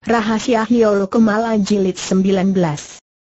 Rahasia Hiolo Kemala Jilid 19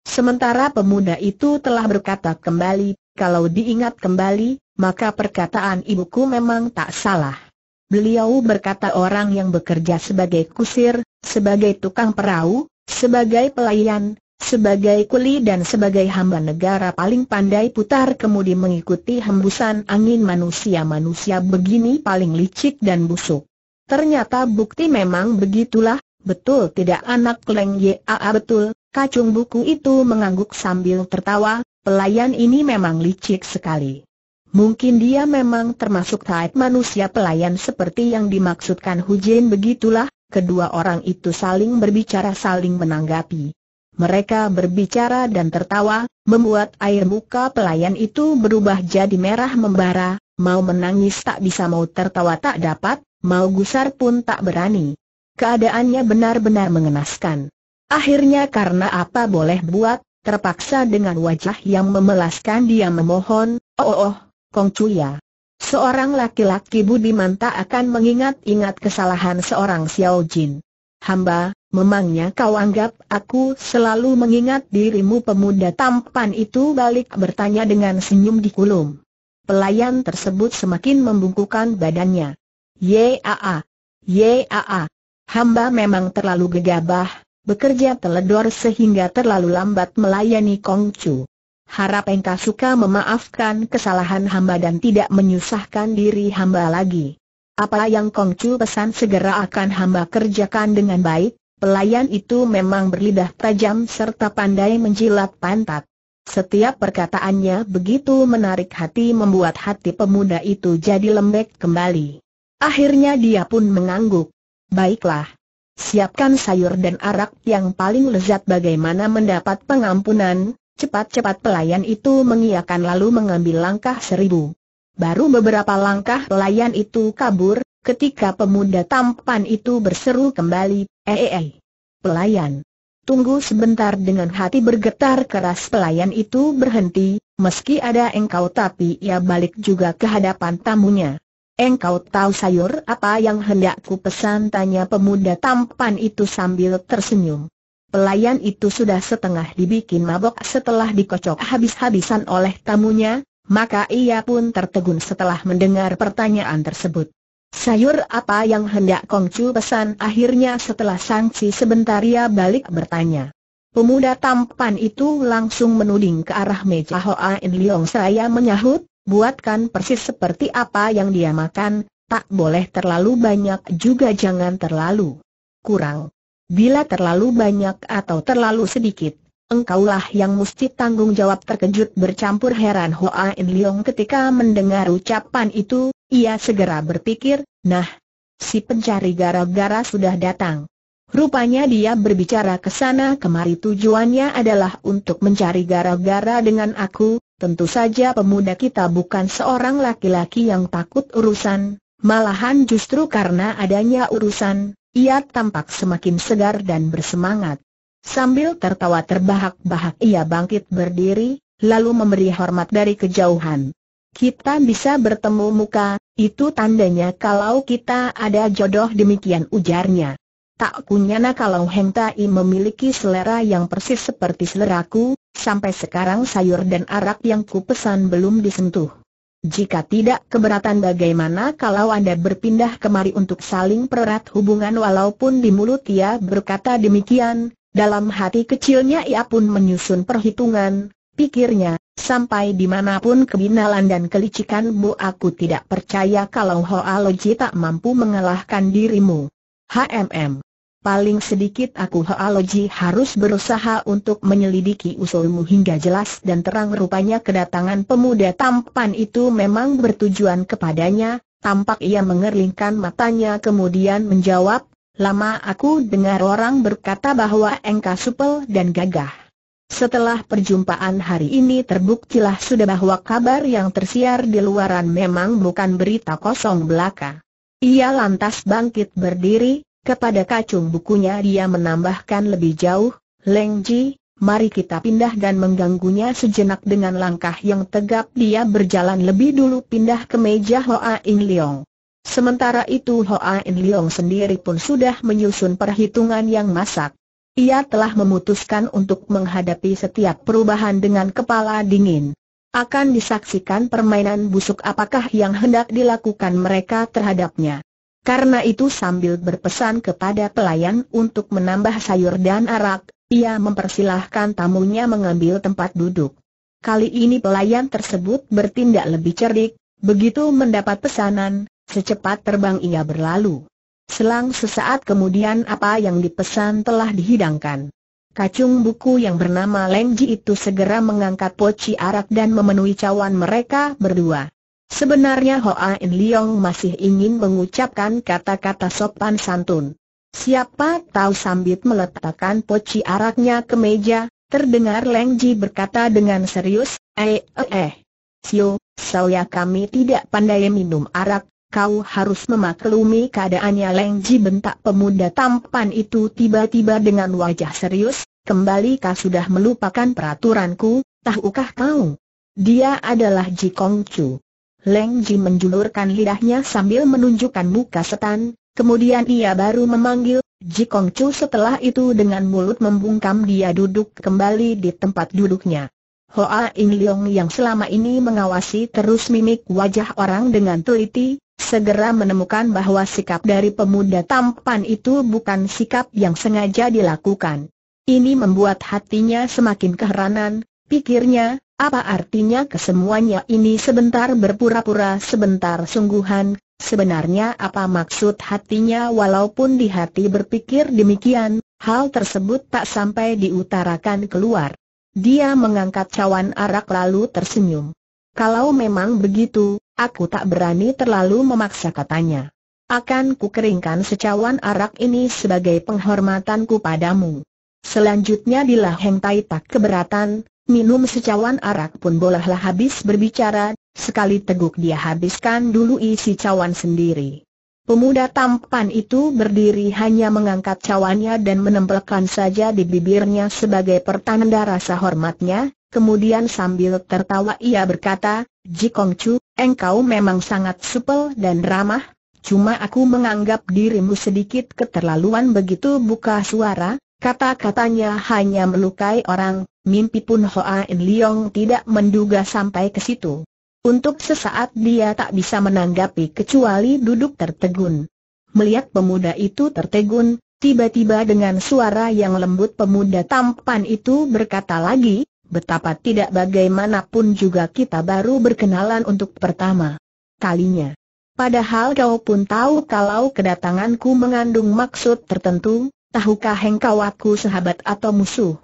Sementara pemuda itu telah berkata kembali, kalau diingat kembali, maka perkataan ibuku memang tak salah. Beliau berkata orang yang bekerja sebagai kusir, sebagai tukang perahu, sebagai pelayan, sebagai kuli dan sebagai hamba negara paling pandai putar kemudian mengikuti hembusan angin manusia-manusia begini paling licik dan busuk. Ternyata bukti memang begitulah, Betul tidak anak Leng Yaa betul, kacung buku itu mengangguk sambil tertawa, pelayan ini memang licik sekali. Mungkin dia memang termasuk type manusia pelayan seperti yang dimaksudkan Jin begitulah, kedua orang itu saling berbicara saling menanggapi. Mereka berbicara dan tertawa, membuat air muka pelayan itu berubah jadi merah membara, mau menangis tak bisa mau tertawa tak dapat, mau gusar pun tak berani. Keadaannya benar-benar mengenaskan. Akhirnya karena apa boleh buat, terpaksa dengan wajah yang memelaskan dia memohon, oh oh, oh Kong Cuya. Seorang laki-laki budiman tak akan mengingat-ingat kesalahan seorang Xiao Jin. Hamba, memangnya kau anggap aku selalu mengingat dirimu pemuda tampan itu balik bertanya dengan senyum di kulum. Pelayan tersebut semakin membungkukan badannya. Yaa, yaa, Hamba memang terlalu gegabah, bekerja teledor sehingga terlalu lambat melayani Kongcu. Harap engkau suka memaafkan kesalahan hamba dan tidak menyusahkan diri hamba lagi. Apa yang Kongcu pesan segera akan hamba kerjakan dengan baik, pelayan itu memang berlidah tajam serta pandai menjilat pantat. Setiap perkataannya begitu menarik hati membuat hati pemuda itu jadi lembek kembali. Akhirnya dia pun mengangguk. Baiklah. Siapkan sayur dan arak yang paling lezat bagaimana mendapat pengampunan, cepat-cepat pelayan itu mengiakan lalu mengambil langkah seribu. Baru beberapa langkah pelayan itu kabur, ketika pemuda tampan itu berseru kembali, eh, eh eh pelayan. Tunggu sebentar dengan hati bergetar keras pelayan itu berhenti, meski ada engkau tapi ia balik juga ke hadapan tamunya. Engkau tahu sayur apa yang hendak ku pesan tanya pemuda tampan itu sambil tersenyum. Pelayan itu sudah setengah dibikin mabok setelah dikocok habis-habisan oleh tamunya, maka ia pun tertegun setelah mendengar pertanyaan tersebut. Sayur apa yang hendak Kongcu pesan akhirnya setelah sangsi sebentar ia balik bertanya. Pemuda tampan itu langsung menuding ke arah meja Hoa In Leong saya menyahut, buatkan persis seperti apa yang dia makan, tak boleh terlalu banyak juga jangan terlalu kurang. Bila terlalu banyak atau terlalu sedikit, engkaulah yang mesti tanggung jawab terkejut bercampur heran Hoa In Leong ketika mendengar ucapan itu, ia segera berpikir, nah, si pencari gara-gara sudah datang. Rupanya dia berbicara ke sana kemari tujuannya adalah untuk mencari gara-gara dengan aku, Tentu saja pemuda kita bukan seorang laki-laki yang takut urusan, malahan justru karena adanya urusan, ia tampak semakin segar dan bersemangat. Sambil tertawa terbahak-bahak ia bangkit berdiri, lalu memberi hormat dari kejauhan. Kita bisa bertemu muka, itu tandanya kalau kita ada jodoh demikian ujarnya. Tak kunyana kalau Heng Tai memiliki selera yang persis seperti seleraku, sampai sekarang sayur dan arak yang ku pesan belum disentuh. Jika tidak keberatan bagaimana kalau Anda berpindah kemari untuk saling pererat hubungan walaupun di mulut ia berkata demikian, dalam hati kecilnya ia pun menyusun perhitungan, pikirnya, sampai dimanapun kebinalan dan kelicikanmu aku tidak percaya kalau Hoa Loji tak mampu mengalahkan dirimu. HMM paling sedikit aku Hoaloji harus berusaha untuk menyelidiki usulmu hingga jelas dan terang rupanya kedatangan pemuda tampan itu memang bertujuan kepadanya, tampak ia mengerlingkan matanya kemudian menjawab, lama aku dengar orang berkata bahwa engkau supel dan gagah. Setelah perjumpaan hari ini terbuktilah sudah bahwa kabar yang tersiar di luaran memang bukan berita kosong belaka. Ia lantas bangkit berdiri, kepada kacung bukunya dia menambahkan lebih jauh, Leng Ji, mari kita pindah dan mengganggunya sejenak dengan langkah yang tegap dia berjalan lebih dulu pindah ke meja Hoa In Leong. Sementara itu Hoa In Leong sendiri pun sudah menyusun perhitungan yang masak. Ia telah memutuskan untuk menghadapi setiap perubahan dengan kepala dingin. Akan disaksikan permainan busuk apakah yang hendak dilakukan mereka terhadapnya. Karena itu sambil berpesan kepada pelayan untuk menambah sayur dan arak, ia mempersilahkan tamunya mengambil tempat duduk. Kali ini pelayan tersebut bertindak lebih cerdik, begitu mendapat pesanan, secepat terbang ia berlalu. Selang sesaat kemudian apa yang dipesan telah dihidangkan. Kacung buku yang bernama Lengji itu segera mengangkat poci arak dan memenuhi cawan mereka berdua. Sebenarnya Hoa In Leong masih ingin mengucapkan kata-kata sopan santun. Siapa tahu sambil meletakkan poci araknya ke meja, terdengar Leng Ji berkata dengan serius, eh eh eh. Sio, saya kami tidak pandai minum arak, kau harus memaklumi keadaannya Leng Ji bentak pemuda tampan itu tiba-tiba dengan wajah serius, kembali kau sudah melupakan peraturanku, tahukah kau? Dia adalah Ji Kong Chu. Leng Ji menjulurkan lidahnya sambil menunjukkan muka setan, kemudian ia baru memanggil, Ji Kong Chu setelah itu dengan mulut membungkam dia duduk kembali di tempat duduknya. Hoa In Leong yang selama ini mengawasi terus mimik wajah orang dengan teliti, segera menemukan bahwa sikap dari pemuda tampan itu bukan sikap yang sengaja dilakukan. Ini membuat hatinya semakin keheranan, pikirnya, apa artinya kesemuanya ini sebentar berpura-pura sebentar sungguhan, sebenarnya apa maksud hatinya walaupun di hati berpikir demikian, hal tersebut tak sampai diutarakan keluar. Dia mengangkat cawan arak lalu tersenyum. Kalau memang begitu, aku tak berani terlalu memaksa katanya. Akan kukeringkan secawan arak ini sebagai penghormatanku padamu. Selanjutnya bila Heng Tai tak keberatan, minum secawan arak pun bolehlah habis berbicara, sekali teguk dia habiskan dulu isi cawan sendiri. Pemuda tampan itu berdiri hanya mengangkat cawannya dan menempelkan saja di bibirnya sebagai pertanda rasa hormatnya, kemudian sambil tertawa ia berkata, Chu, engkau memang sangat supel dan ramah, cuma aku menganggap dirimu sedikit keterlaluan begitu buka suara, kata-katanya hanya melukai orang, mimpi pun Hoa In Leong tidak menduga sampai ke situ. Untuk sesaat dia tak bisa menanggapi kecuali duduk tertegun. Melihat pemuda itu tertegun, tiba-tiba dengan suara yang lembut pemuda tampan itu berkata lagi, betapa tidak bagaimanapun juga kita baru berkenalan untuk pertama kalinya. Padahal kau pun tahu kalau kedatanganku mengandung maksud tertentu, tahukah engkau aku sahabat atau musuh?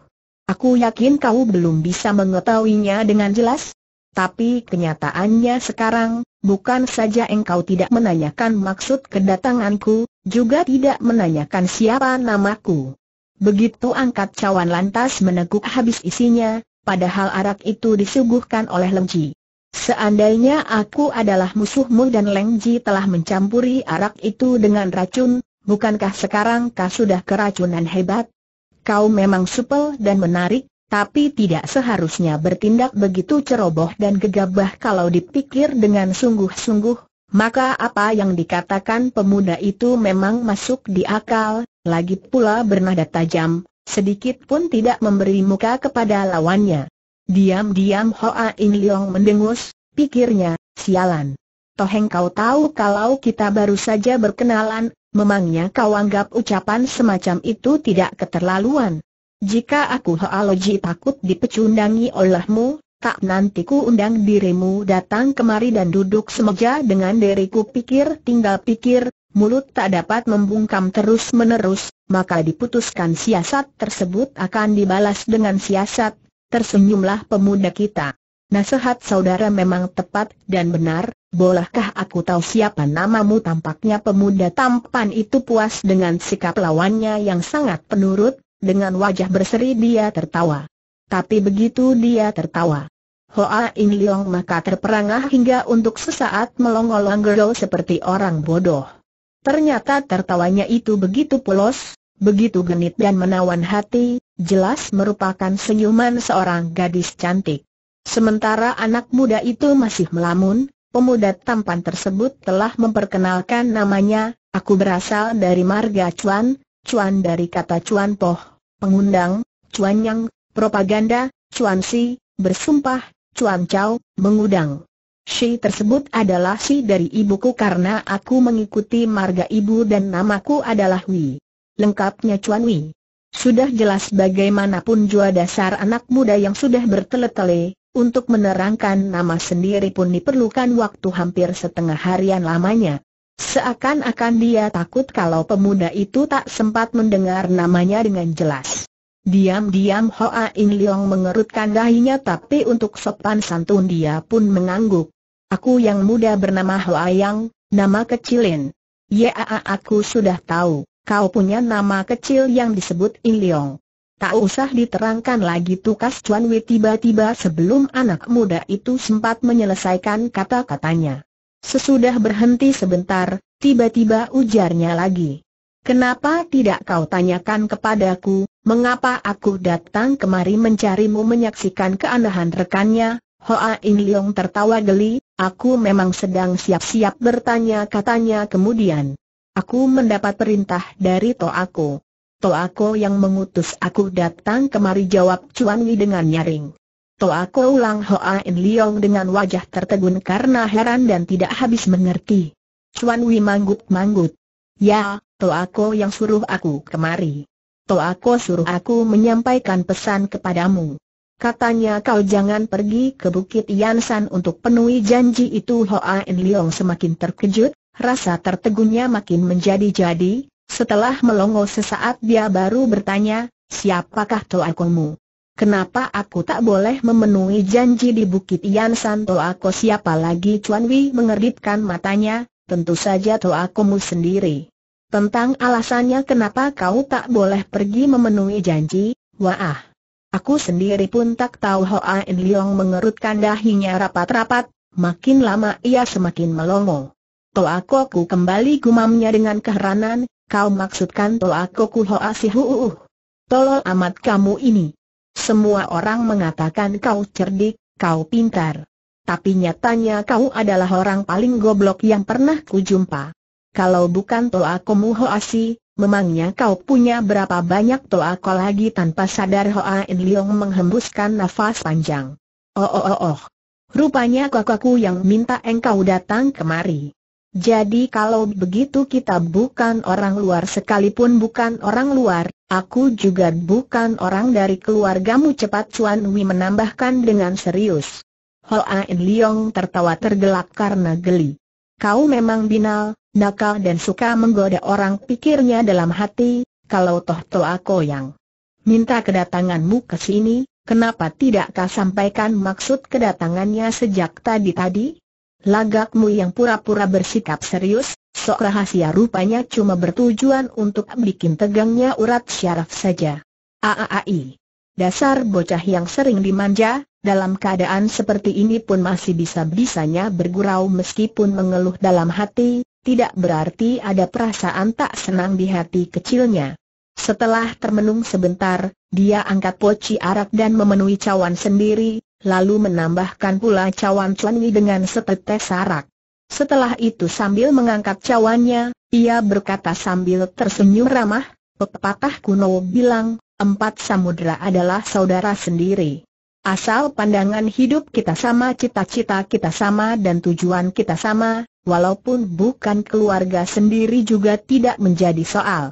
Aku yakin kau belum bisa mengetahuinya dengan jelas. Tapi kenyataannya sekarang, bukan saja engkau tidak menanyakan maksud kedatanganku, juga tidak menanyakan siapa namaku. Begitu angkat cawan lantas meneguk habis isinya, padahal arak itu disuguhkan oleh Lengji. Seandainya aku adalah musuhmu dan Lengji telah mencampuri arak itu dengan racun, bukankah sekarang kau sudah keracunan hebat? kau memang supel dan menarik, tapi tidak seharusnya bertindak begitu ceroboh dan gegabah kalau dipikir dengan sungguh-sungguh, maka apa yang dikatakan pemuda itu memang masuk di akal, lagi pula bernada tajam, sedikit pun tidak memberi muka kepada lawannya. Diam-diam Hoa In Leong mendengus, pikirnya, sialan. Toheng kau tahu kalau kita baru saja berkenalan, Memangnya kau anggap ucapan semacam itu tidak keterlaluan? Jika aku Haaloji takut dipecundangi olehmu, tak nanti ku undang dirimu datang kemari dan duduk semeja dengan diriku pikir tinggal pikir, mulut tak dapat membungkam terus-menerus, maka diputuskan siasat tersebut akan dibalas dengan siasat, tersenyumlah pemuda kita. Nasihat saudara memang tepat dan benar, Bolehkah aku tahu siapa namamu tampaknya pemuda tampan itu puas dengan sikap lawannya yang sangat penurut, dengan wajah berseri dia tertawa. Tapi begitu dia tertawa. Hoa In Leong maka terperangah hingga untuk sesaat melongol-longgol seperti orang bodoh. Ternyata tertawanya itu begitu polos, begitu genit dan menawan hati, jelas merupakan senyuman seorang gadis cantik. Sementara anak muda itu masih melamun, Pemuda tampan tersebut telah memperkenalkan namanya, aku berasal dari marga Cuan, Cuan dari kata Cuan Poh, pengundang, Cuan Yang, propaganda, Cuan Si, bersumpah, Cuan Chow, mengundang. Si tersebut adalah si dari ibuku karena aku mengikuti marga ibu dan namaku adalah Wi. Lengkapnya Chuan Wi. Sudah jelas bagaimanapun jua dasar anak muda yang sudah bertele-tele, untuk menerangkan nama sendiri pun diperlukan waktu hampir setengah harian lamanya. Seakan-akan dia takut kalau pemuda itu tak sempat mendengar namanya dengan jelas. Diam-diam Hoa In Leong mengerutkan dahinya tapi untuk sopan santun dia pun mengangguk. Aku yang muda bernama Hoa Yang, nama kecilin. Ya aku sudah tahu, kau punya nama kecil yang disebut In Leong. Tak usah diterangkan lagi tukas Chuan Wei tiba-tiba sebelum anak muda itu sempat menyelesaikan kata-katanya. Sesudah berhenti sebentar, tiba-tiba ujarnya lagi. Kenapa tidak kau tanyakan kepadaku, mengapa aku datang kemari mencarimu menyaksikan keanehan rekannya? Hoa In Leong tertawa geli, aku memang sedang siap-siap bertanya katanya kemudian. Aku mendapat perintah dari toaku. Toako yang mengutus aku datang kemari jawab Chuan Wei dengan nyaring. Toako ulang Hoa In Leong dengan wajah tertegun karena heran dan tidak habis mengerti. Chuan Wei manggut-manggut. Ya, Toako yang suruh aku kemari. Toako suruh aku menyampaikan pesan kepadamu. Katanya kau jangan pergi ke Bukit Yansan untuk penuhi janji itu Hoa In Leong semakin terkejut, rasa tertegunnya makin menjadi-jadi, setelah melongo sesaat dia baru bertanya, siapakah Toakomu? Kenapa aku tak boleh memenuhi janji di Bukit Yansan Toako siapa lagi Chuan Wei mengeritkan matanya, tentu saja Toakomu sendiri. Tentang alasannya kenapa kau tak boleh pergi memenuhi janji, wah. Aku sendiri pun tak tahu Hoa In Leong mengerutkan dahinya rapat-rapat, makin lama ia semakin melongo. ku kembali gumamnya dengan keheranan, Kau maksudkan Toakoku Hoasihuuh. Tolol amat kamu ini. Semua orang mengatakan kau cerdik, kau pintar. Tapi nyatanya kau adalah orang paling goblok yang pernah kujumpa. Kalau bukan Toakomu Hoasi, memangnya kau punya berapa banyak Toako lagi tanpa sadar Hoa In Leong menghembuskan nafas panjang. Oh oh oh oh. Rupanya kakakku yang minta engkau datang kemari. Jadi kalau begitu kita bukan orang luar sekalipun bukan orang luar, aku juga bukan orang dari keluargamu cepat Chuan Wei menambahkan dengan serius. Ain Liong tertawa tergelak karena geli. Kau memang binal, nakal dan suka menggoda orang pikirnya dalam hati, kalau toh toh aku yang minta kedatanganmu ke sini, kenapa tidak kau sampaikan maksud kedatangannya sejak tadi-tadi? Lagakmu yang pura-pura bersikap serius, sok rahasia rupanya cuma bertujuan untuk bikin tegangnya urat syaraf saja. Aaai. Dasar bocah yang sering dimanja, dalam keadaan seperti ini pun masih bisa-bisanya bergurau meskipun mengeluh dalam hati, tidak berarti ada perasaan tak senang di hati kecilnya. Setelah termenung sebentar, dia angkat poci arak dan memenuhi cawan sendiri, lalu menambahkan pula cawan Chuan dengan setetes arak. Setelah itu sambil mengangkat cawannya, ia berkata sambil tersenyum ramah, pepatah kuno bilang, empat samudera adalah saudara sendiri. Asal pandangan hidup kita sama, cita-cita kita sama dan tujuan kita sama, walaupun bukan keluarga sendiri juga tidak menjadi soal.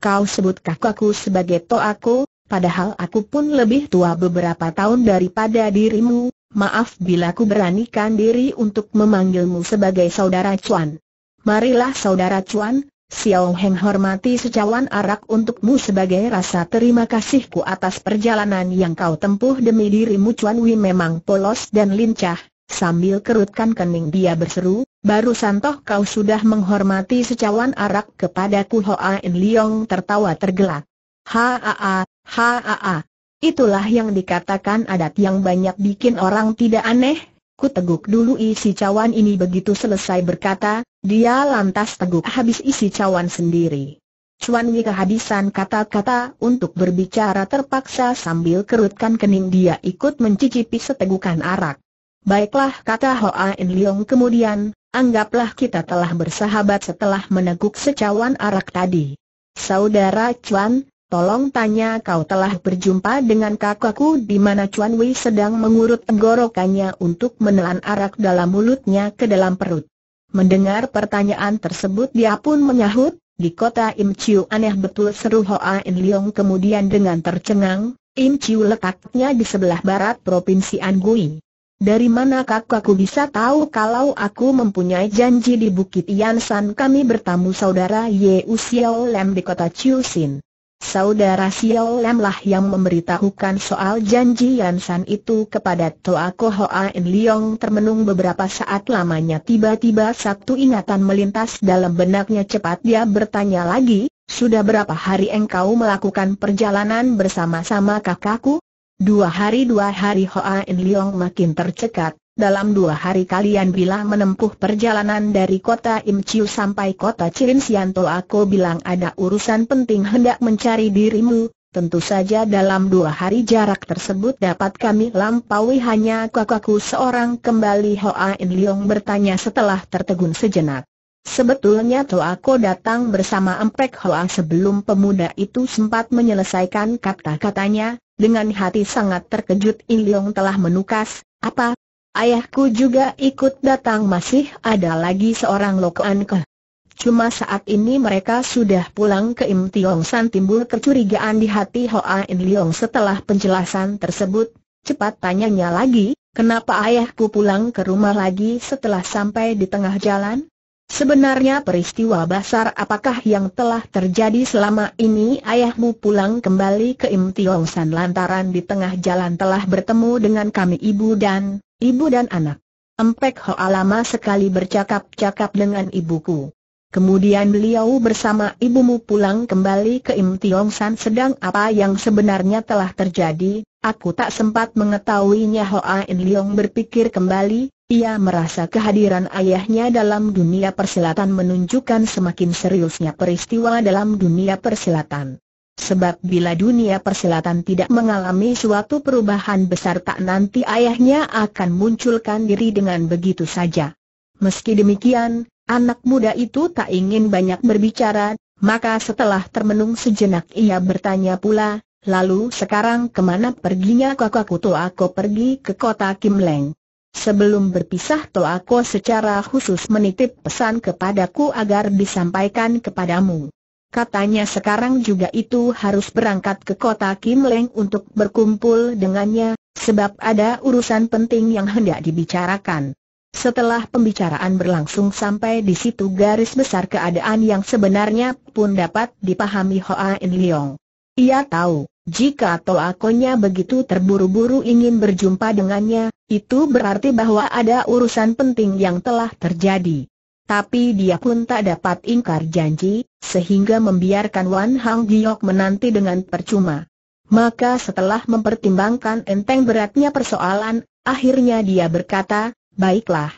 Kau sebut kakakku sebagai toaku, Padahal aku pun lebih tua beberapa tahun daripada dirimu, maaf bila ku beranikan diri untuk memanggilmu sebagai saudara cuan. Marilah saudara cuan, Xiao Heng hormati secawan arak untukmu sebagai rasa terima kasihku atas perjalanan yang kau tempuh demi dirimu Cuan Wi memang polos dan lincah. Sambil kerutkan kening dia berseru, baru santoh kau sudah menghormati secawan arak kepadaku Hoa In Leong tertawa tergelak. Haa, haa. Itulah yang dikatakan adat yang banyak bikin orang tidak aneh. Ku teguk dulu isi cawan ini begitu selesai berkata, dia lantas teguk habis isi cawan sendiri. Cuan Yi kehabisan kata-kata untuk berbicara terpaksa sambil kerutkan kening dia ikut mencicipi setegukan arak. Baiklah kata Hoa In Leong kemudian, anggaplah kita telah bersahabat setelah meneguk secawan arak tadi. Saudara Cuan. Tolong tanya kau telah berjumpa dengan kakakku di mana Chuan Wei sedang mengurut tenggorokannya untuk menelan arak dalam mulutnya ke dalam perut. Mendengar pertanyaan tersebut dia pun menyahut, di kota Im Chiu aneh betul seru Hoa In Leong kemudian dengan tercengang, Im Chiu letaknya di sebelah barat Provinsi Anhui. Dari mana kakakku bisa tahu kalau aku mempunyai janji di Bukit Yansan kami bertamu saudara Ye Usiao Lem di kota Chiu Sin? Saudara Xiao Lam lah yang memberitahukan soal janji Yansan itu kepada Toa Hoa In Liong termenung beberapa saat lamanya tiba-tiba satu ingatan melintas dalam benaknya cepat dia bertanya lagi, sudah berapa hari engkau melakukan perjalanan bersama-sama kakakku? Dua hari dua hari Hoa In Liong makin tercekat, dalam dua hari kalian bila menempuh perjalanan dari kota Imciu sampai kota Sianto aku bilang ada urusan penting hendak mencari dirimu, tentu saja dalam dua hari jarak tersebut dapat kami lampaui hanya kakakku seorang kembali Hoa In Leong bertanya setelah tertegun sejenak. Sebetulnya Toako datang bersama Empek Hoa sebelum pemuda itu sempat menyelesaikan kata-katanya, dengan hati sangat terkejut In Leong telah menukas, apa, Ayahku juga ikut datang masih ada lagi seorang Lokoan Ke. Cuma saat ini mereka sudah pulang ke Im Tiong San timbul kecurigaan di hati Hoa In Leong setelah penjelasan tersebut. Cepat tanyanya lagi, kenapa ayahku pulang ke rumah lagi setelah sampai di tengah jalan? Sebenarnya peristiwa besar apakah yang telah terjadi selama ini ayahmu pulang kembali ke Im Tiong San lantaran di tengah jalan telah bertemu dengan kami ibu dan Ibu dan anak. Empek Hoa lama sekali bercakap-cakap dengan ibuku. Kemudian beliau bersama ibumu pulang kembali ke Im Tiong San sedang apa yang sebenarnya telah terjadi, aku tak sempat mengetahuinya Hoa In Leong berpikir kembali, ia merasa kehadiran ayahnya dalam dunia persilatan menunjukkan semakin seriusnya peristiwa dalam dunia persilatan. Sebab bila dunia persilatan tidak mengalami suatu perubahan besar tak nanti ayahnya akan munculkan diri dengan begitu saja. Meski demikian, anak muda itu tak ingin banyak berbicara, maka setelah termenung sejenak ia bertanya pula, lalu sekarang kemana perginya kakakku aku pergi ke kota Kim Leng. Sebelum berpisah aku secara khusus menitip pesan kepadaku agar disampaikan kepadamu. Katanya sekarang juga itu harus berangkat ke kota Kim Leng untuk berkumpul dengannya, sebab ada urusan penting yang hendak dibicarakan. Setelah pembicaraan berlangsung sampai di situ garis besar keadaan yang sebenarnya pun dapat dipahami Hoa In Leong. Ia tahu, jika Toakonya begitu terburu-buru ingin berjumpa dengannya, itu berarti bahwa ada urusan penting yang telah terjadi. Tapi dia pun tak dapat ingkar janji, sehingga membiarkan Wan Hang Giok menanti dengan percuma. Maka setelah mempertimbangkan enteng beratnya persoalan, akhirnya dia berkata, baiklah.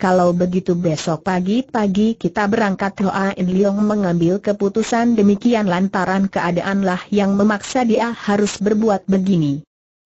Kalau begitu besok pagi-pagi kita berangkat Hoa In Leong mengambil keputusan demikian lantaran keadaanlah yang memaksa dia harus berbuat begini.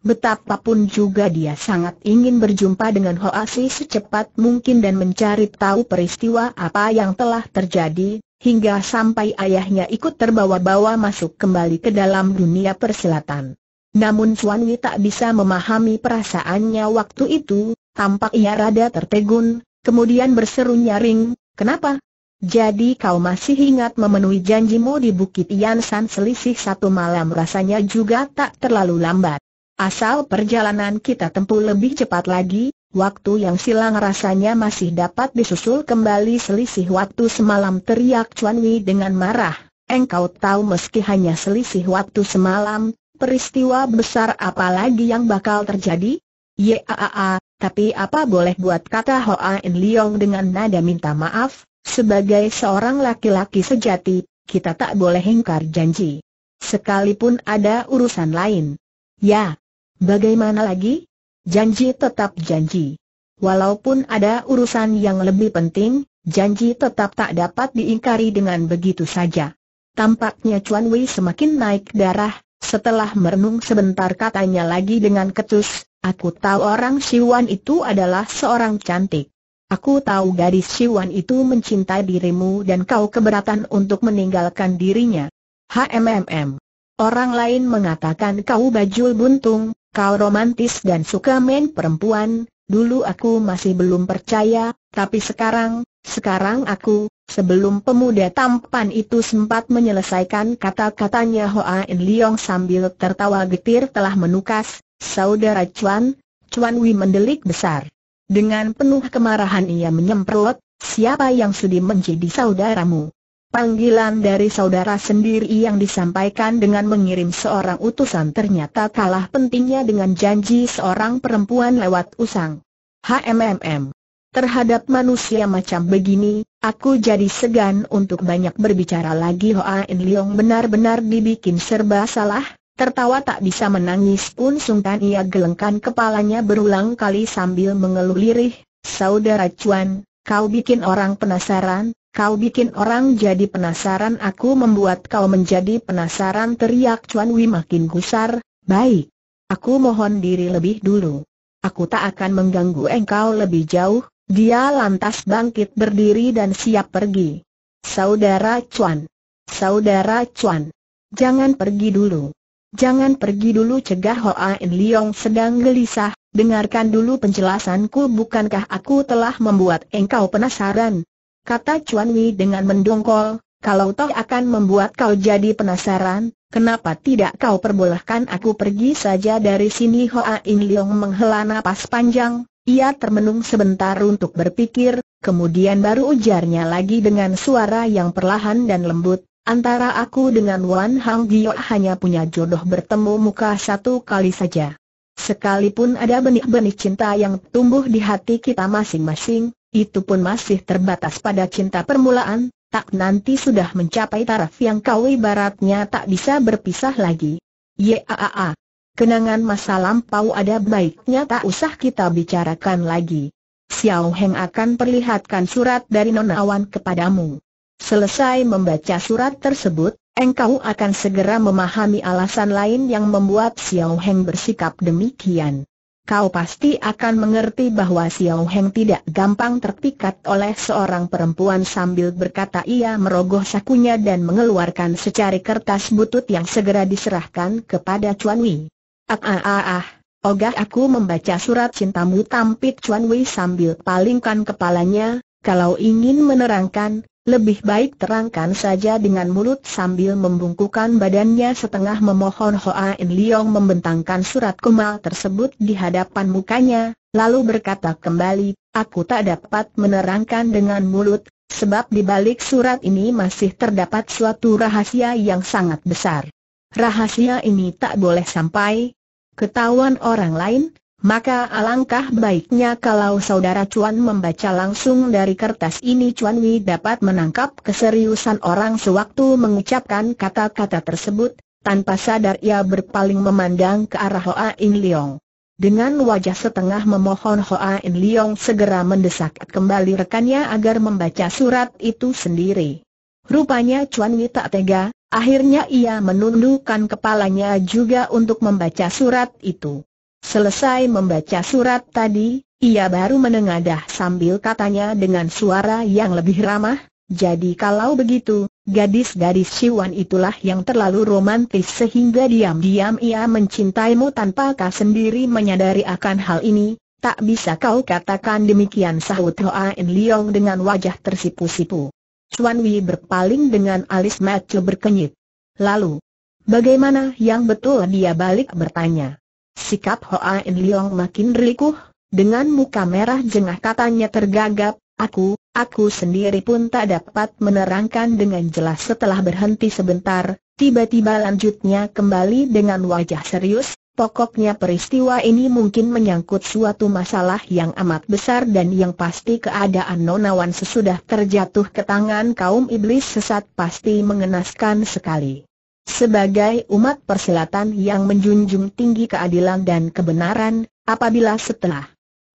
Betapapun juga dia sangat ingin berjumpa dengan Hoasi secepat mungkin dan mencari tahu peristiwa apa yang telah terjadi, hingga sampai ayahnya ikut terbawa-bawa masuk kembali ke dalam dunia persilatan. Namun Wei tak bisa memahami perasaannya waktu itu, tampak ia rada tertegun, kemudian berseru nyaring, kenapa? Jadi kau masih ingat memenuhi janjimu di Bukit Yansan selisih satu malam rasanya juga tak terlalu lambat. Asal perjalanan kita tempuh lebih cepat lagi, waktu yang silang rasanya masih dapat disusul kembali selisih waktu semalam teriak Chuan Wei dengan marah. Engkau tahu meski hanya selisih waktu semalam, peristiwa besar apa lagi yang bakal terjadi? Yaaa, tapi apa boleh buat kata Hoa In Leong dengan nada minta maaf, sebagai seorang laki-laki sejati, kita tak boleh hengkar janji. Sekalipun ada urusan lain. Ya, Bagaimana lagi? Janji tetap janji. Walaupun ada urusan yang lebih penting, janji tetap tak dapat diingkari dengan begitu saja. Tampaknya Chuan Wei semakin naik darah, setelah merenung sebentar katanya lagi dengan ketus, aku tahu orang Siwan itu adalah seorang cantik. Aku tahu gadis Siwan itu mencintai dirimu dan kau keberatan untuk meninggalkan dirinya. HMMM. Orang lain mengatakan kau bajul buntung, Kau romantis dan suka main perempuan, dulu aku masih belum percaya, tapi sekarang, sekarang aku, sebelum pemuda tampan itu sempat menyelesaikan kata-katanya Hoa In Leong sambil tertawa getir telah menukas, saudara Chuan, Chuan Wei mendelik besar. Dengan penuh kemarahan ia menyemprot, siapa yang sudi menjadi saudaramu? Panggilan dari saudara sendiri yang disampaikan dengan mengirim seorang utusan ternyata kalah pentingnya dengan janji seorang perempuan lewat usang. HMMM. Terhadap manusia macam begini, aku jadi segan untuk banyak berbicara lagi Hoa In Leong benar-benar dibikin serba salah, tertawa tak bisa menangis pun sungkan ia gelengkan kepalanya berulang kali sambil mengeluh lirih, Saudara Cuan, kau bikin orang penasaran, Kau bikin orang jadi penasaran aku membuat kau menjadi penasaran teriak Chuan Wei makin gusar, baik. Aku mohon diri lebih dulu. Aku tak akan mengganggu engkau lebih jauh, dia lantas bangkit berdiri dan siap pergi. Saudara Chuan. Saudara Chuan. Jangan pergi dulu. Jangan pergi dulu cegah Hoa Hoain Liong sedang gelisah, dengarkan dulu penjelasanku bukankah aku telah membuat engkau penasaran, kata Chuan Wei dengan mendongkol, kalau toh akan membuat kau jadi penasaran, kenapa tidak kau perbolehkan aku pergi saja dari sini Hoa In Leong menghela nafas panjang, ia termenung sebentar untuk berpikir, kemudian baru ujarnya lagi dengan suara yang perlahan dan lembut, antara aku dengan Wan Hang Gio hanya punya jodoh bertemu muka satu kali saja. Sekalipun ada benih-benih cinta yang tumbuh di hati kita masing-masing, itu pun masih terbatas pada cinta permulaan, tak nanti sudah mencapai taraf yang kau ibaratnya tak bisa berpisah lagi. Yaa, kenangan masa lampau ada baiknya tak usah kita bicarakan lagi. Xiao Heng akan perlihatkan surat dari nonawan kepadamu. Selesai membaca surat tersebut, engkau akan segera memahami alasan lain yang membuat Xiao Heng bersikap demikian kau pasti akan mengerti bahwa Xiao Heng tidak gampang terpikat oleh seorang perempuan sambil berkata ia merogoh sakunya dan mengeluarkan secari kertas butut yang segera diserahkan kepada Chuan Wei. Ah ah ah ah, ogah aku membaca surat cintamu tampit Chuan Wei sambil palingkan kepalanya, kalau ingin menerangkan, lebih baik terangkan saja dengan mulut sambil membungkukan badannya setengah memohon Hoa In Leong membentangkan surat kumal tersebut di hadapan mukanya, lalu berkata kembali, aku tak dapat menerangkan dengan mulut, sebab di balik surat ini masih terdapat suatu rahasia yang sangat besar. Rahasia ini tak boleh sampai ketahuan orang lain, maka alangkah baiknya kalau saudara Cuan membaca langsung dari kertas ini Cuan Wi dapat menangkap keseriusan orang sewaktu mengucapkan kata-kata tersebut, tanpa sadar ia berpaling memandang ke arah Hoa In Leong. Dengan wajah setengah memohon Hoa In Leong segera mendesak kembali rekannya agar membaca surat itu sendiri. Rupanya Cuan Wi tak tega, akhirnya ia menundukkan kepalanya juga untuk membaca surat itu. Selesai membaca surat tadi, ia baru menengadah sambil katanya dengan suara yang lebih ramah, jadi kalau begitu, gadis-gadis Siwan itulah yang terlalu romantis sehingga diam-diam ia mencintaimu tanpa kau sendiri menyadari akan hal ini, tak bisa kau katakan demikian sahut Hoa In Leong dengan wajah tersipu-sipu. Chuan Wei berpaling dengan alis mata berkenyit. Lalu, bagaimana yang betul dia balik bertanya. Sikap Hoa In Leong makin rikuh, dengan muka merah jengah katanya tergagap, aku, aku sendiri pun tak dapat menerangkan dengan jelas setelah berhenti sebentar, tiba-tiba lanjutnya kembali dengan wajah serius, pokoknya peristiwa ini mungkin menyangkut suatu masalah yang amat besar dan yang pasti keadaan nonawan sesudah terjatuh ke tangan kaum iblis sesat pasti mengenaskan sekali. Sebagai umat persilatan yang menjunjung tinggi keadilan dan kebenaran, apabila setelah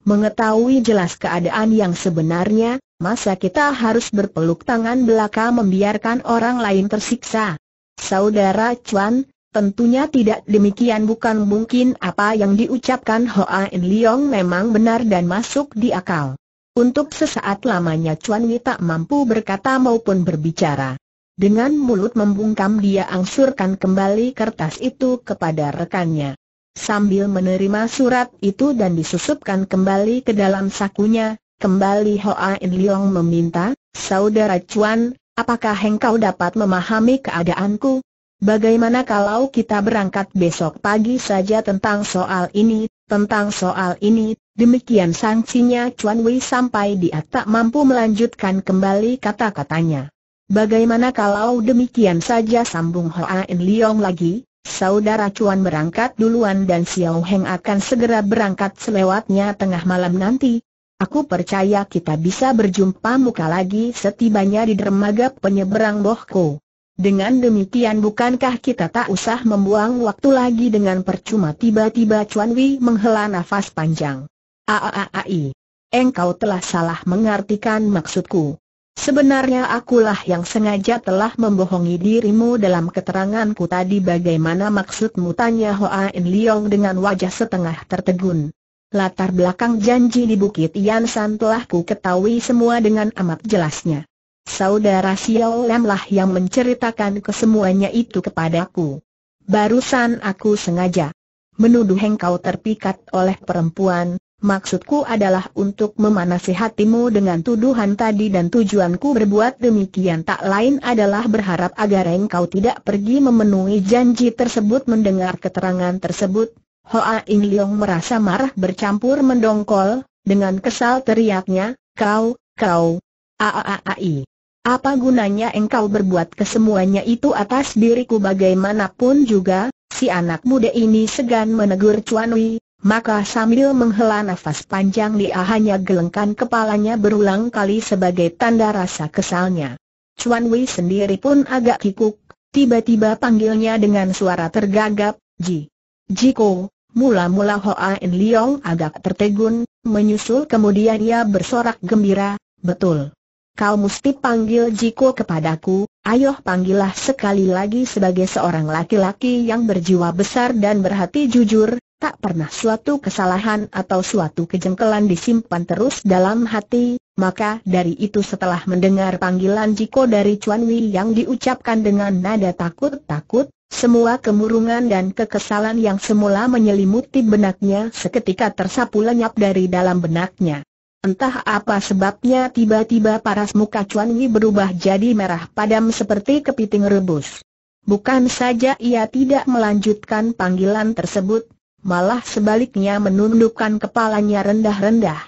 mengetahui jelas keadaan yang sebenarnya, masa kita harus berpeluk tangan belaka membiarkan orang lain tersiksa. Saudara Chuan, Tentunya tidak demikian bukan mungkin apa yang diucapkan Hoa In Leong memang benar dan masuk di akal. Untuk sesaat lamanya Chuan Wei tak mampu berkata maupun berbicara. Dengan mulut membungkam dia angsurkan kembali kertas itu kepada rekannya. Sambil menerima surat itu dan disusupkan kembali ke dalam sakunya, kembali Hoa In Leong meminta, Saudara Chuan, apakah engkau dapat memahami keadaanku? Bagaimana kalau kita berangkat besok pagi saja tentang soal ini, tentang soal ini, demikian sanksinya Chuan Wei sampai dia tak mampu melanjutkan kembali kata-katanya. Bagaimana kalau demikian saja sambung Hoa In Leong lagi, saudara Cuan berangkat duluan dan Xiao Heng akan segera berangkat selewatnya tengah malam nanti. Aku percaya kita bisa berjumpa muka lagi setibanya di dermaga penyeberang Bohko. Dengan demikian bukankah kita tak usah membuang waktu lagi dengan percuma tiba-tiba Cuan Wei menghela nafas panjang. Aaai, engkau telah salah mengartikan maksudku. Sebenarnya akulah yang sengaja telah membohongi dirimu dalam keteranganku tadi bagaimana maksudmu tanya Hoa In Leong dengan wajah setengah tertegun. Latar belakang janji di Bukit Yansan telah ku ketahui semua dengan amat jelasnya. Saudara Xiao Lam lah yang menceritakan kesemuanya itu kepadaku. Barusan aku sengaja menuduh engkau terpikat oleh perempuan, Maksudku adalah untuk memanasi hatimu dengan tuduhan tadi dan tujuanku berbuat demikian tak lain adalah berharap agar engkau tidak pergi memenuhi janji tersebut mendengar keterangan tersebut. Hoa In Leong merasa marah bercampur mendongkol, dengan kesal teriaknya, kau, kau, aaaai. Apa gunanya engkau berbuat kesemuanya itu atas diriku bagaimanapun juga, si anak muda ini segan menegur Chuan Wei, maka sambil menghela nafas panjang dia hanya gelengkan kepalanya berulang kali sebagai tanda rasa kesalnya. Chuan Wei sendiri pun agak kikuk, tiba-tiba panggilnya dengan suara tergagap, Ji. Jiko, mula-mula Hoa In Leong agak tertegun, menyusul kemudian ia bersorak gembira, betul. Kau mesti panggil Jiko kepadaku, Ayoh panggillah sekali lagi sebagai seorang laki-laki yang berjiwa besar dan berhati jujur, tak pernah suatu kesalahan atau suatu kejengkelan disimpan terus dalam hati, maka dari itu setelah mendengar panggilan Jiko dari Chuan Wei yang diucapkan dengan nada takut-takut, semua kemurungan dan kekesalan yang semula menyelimuti benaknya seketika tersapu lenyap dari dalam benaknya. Entah apa sebabnya tiba-tiba paras muka Chuan Wei berubah jadi merah padam seperti kepiting rebus. Bukan saja ia tidak melanjutkan panggilan tersebut, malah sebaliknya menundukkan kepalanya rendah-rendah.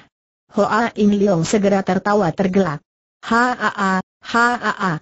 Hoa In Leong segera tertawa tergelak. Haa, haa,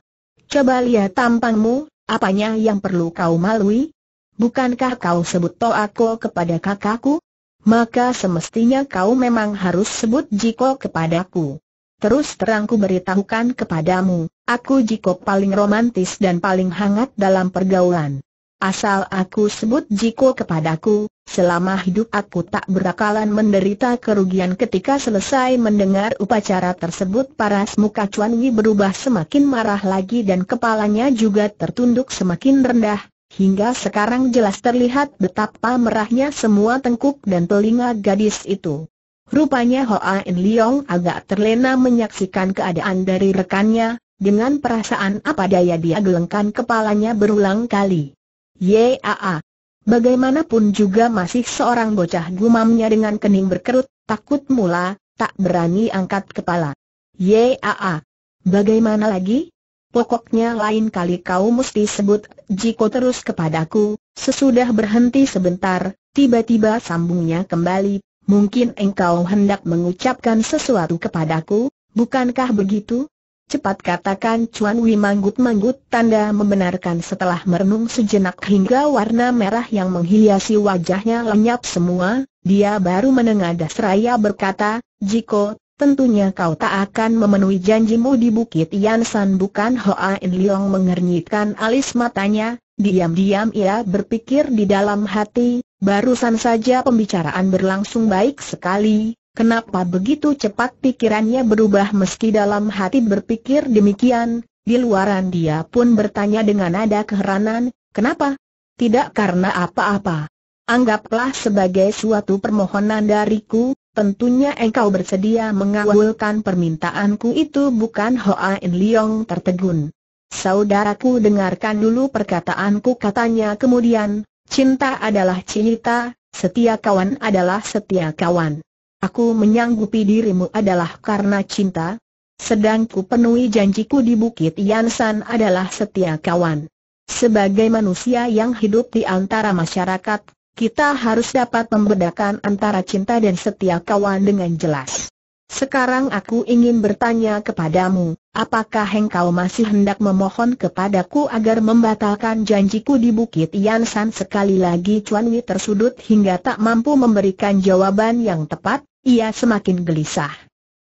coba lihat tampangmu, apanya yang perlu kau malui? Bukankah kau sebut aku kepada kakakku? Maka semestinya kau memang harus sebut Jiko kepadaku. Terus terangku beritahukan kepadamu, aku Jiko paling romantis dan paling hangat dalam pergaulan. Asal aku sebut Jiko kepadaku, selama hidup aku tak berakalan menderita kerugian ketika selesai mendengar upacara tersebut para muka Cuan Wi berubah semakin marah lagi dan kepalanya juga tertunduk semakin rendah, hingga sekarang jelas terlihat betapa merahnya semua tengkuk dan telinga gadis itu. Rupanya Hoa In Leong agak terlena menyaksikan keadaan dari rekannya, dengan perasaan apa daya dia gelengkan kepalanya berulang kali. Yaa. Bagaimanapun juga masih seorang bocah gumamnya dengan kening berkerut, takut mula, tak berani angkat kepala. Yaa. Bagaimana lagi? Pokoknya lain kali kau mesti sebut Jiko terus kepadaku, sesudah berhenti sebentar, tiba-tiba sambungnya kembali, mungkin engkau hendak mengucapkan sesuatu kepadaku, bukankah begitu? Cepat katakan Chuan Wei manggut-manggut tanda membenarkan setelah merenung sejenak hingga warna merah yang menghiasi wajahnya lenyap semua, dia baru menengadah seraya berkata, Jiko, tentunya kau tak akan memenuhi janjimu di Bukit Yansan bukan Hoa In Leong mengernyitkan alis matanya, diam-diam ia berpikir di dalam hati, barusan saja pembicaraan berlangsung baik sekali, Kenapa begitu cepat pikirannya berubah meski dalam hati berpikir demikian, di luaran dia pun bertanya dengan nada keheranan, kenapa? Tidak karena apa-apa. Anggaplah sebagai suatu permohonan dariku, tentunya engkau bersedia mengawalkan permintaanku itu bukan Hoa In Leong tertegun. Saudaraku dengarkan dulu perkataanku katanya kemudian, cinta adalah cinta, setia kawan adalah setia kawan. Aku menyanggupi dirimu adalah karena cinta, sedang ku penuhi janjiku di Bukit Yansan adalah setia kawan. Sebagai manusia yang hidup di antara masyarakat, kita harus dapat membedakan antara cinta dan setia kawan dengan jelas. Sekarang aku ingin bertanya kepadamu, apakah engkau masih hendak memohon kepadaku agar membatalkan janjiku di Bukit Yansan sekali lagi Chuan Wei tersudut hingga tak mampu memberikan jawaban yang tepat, ia semakin gelisah.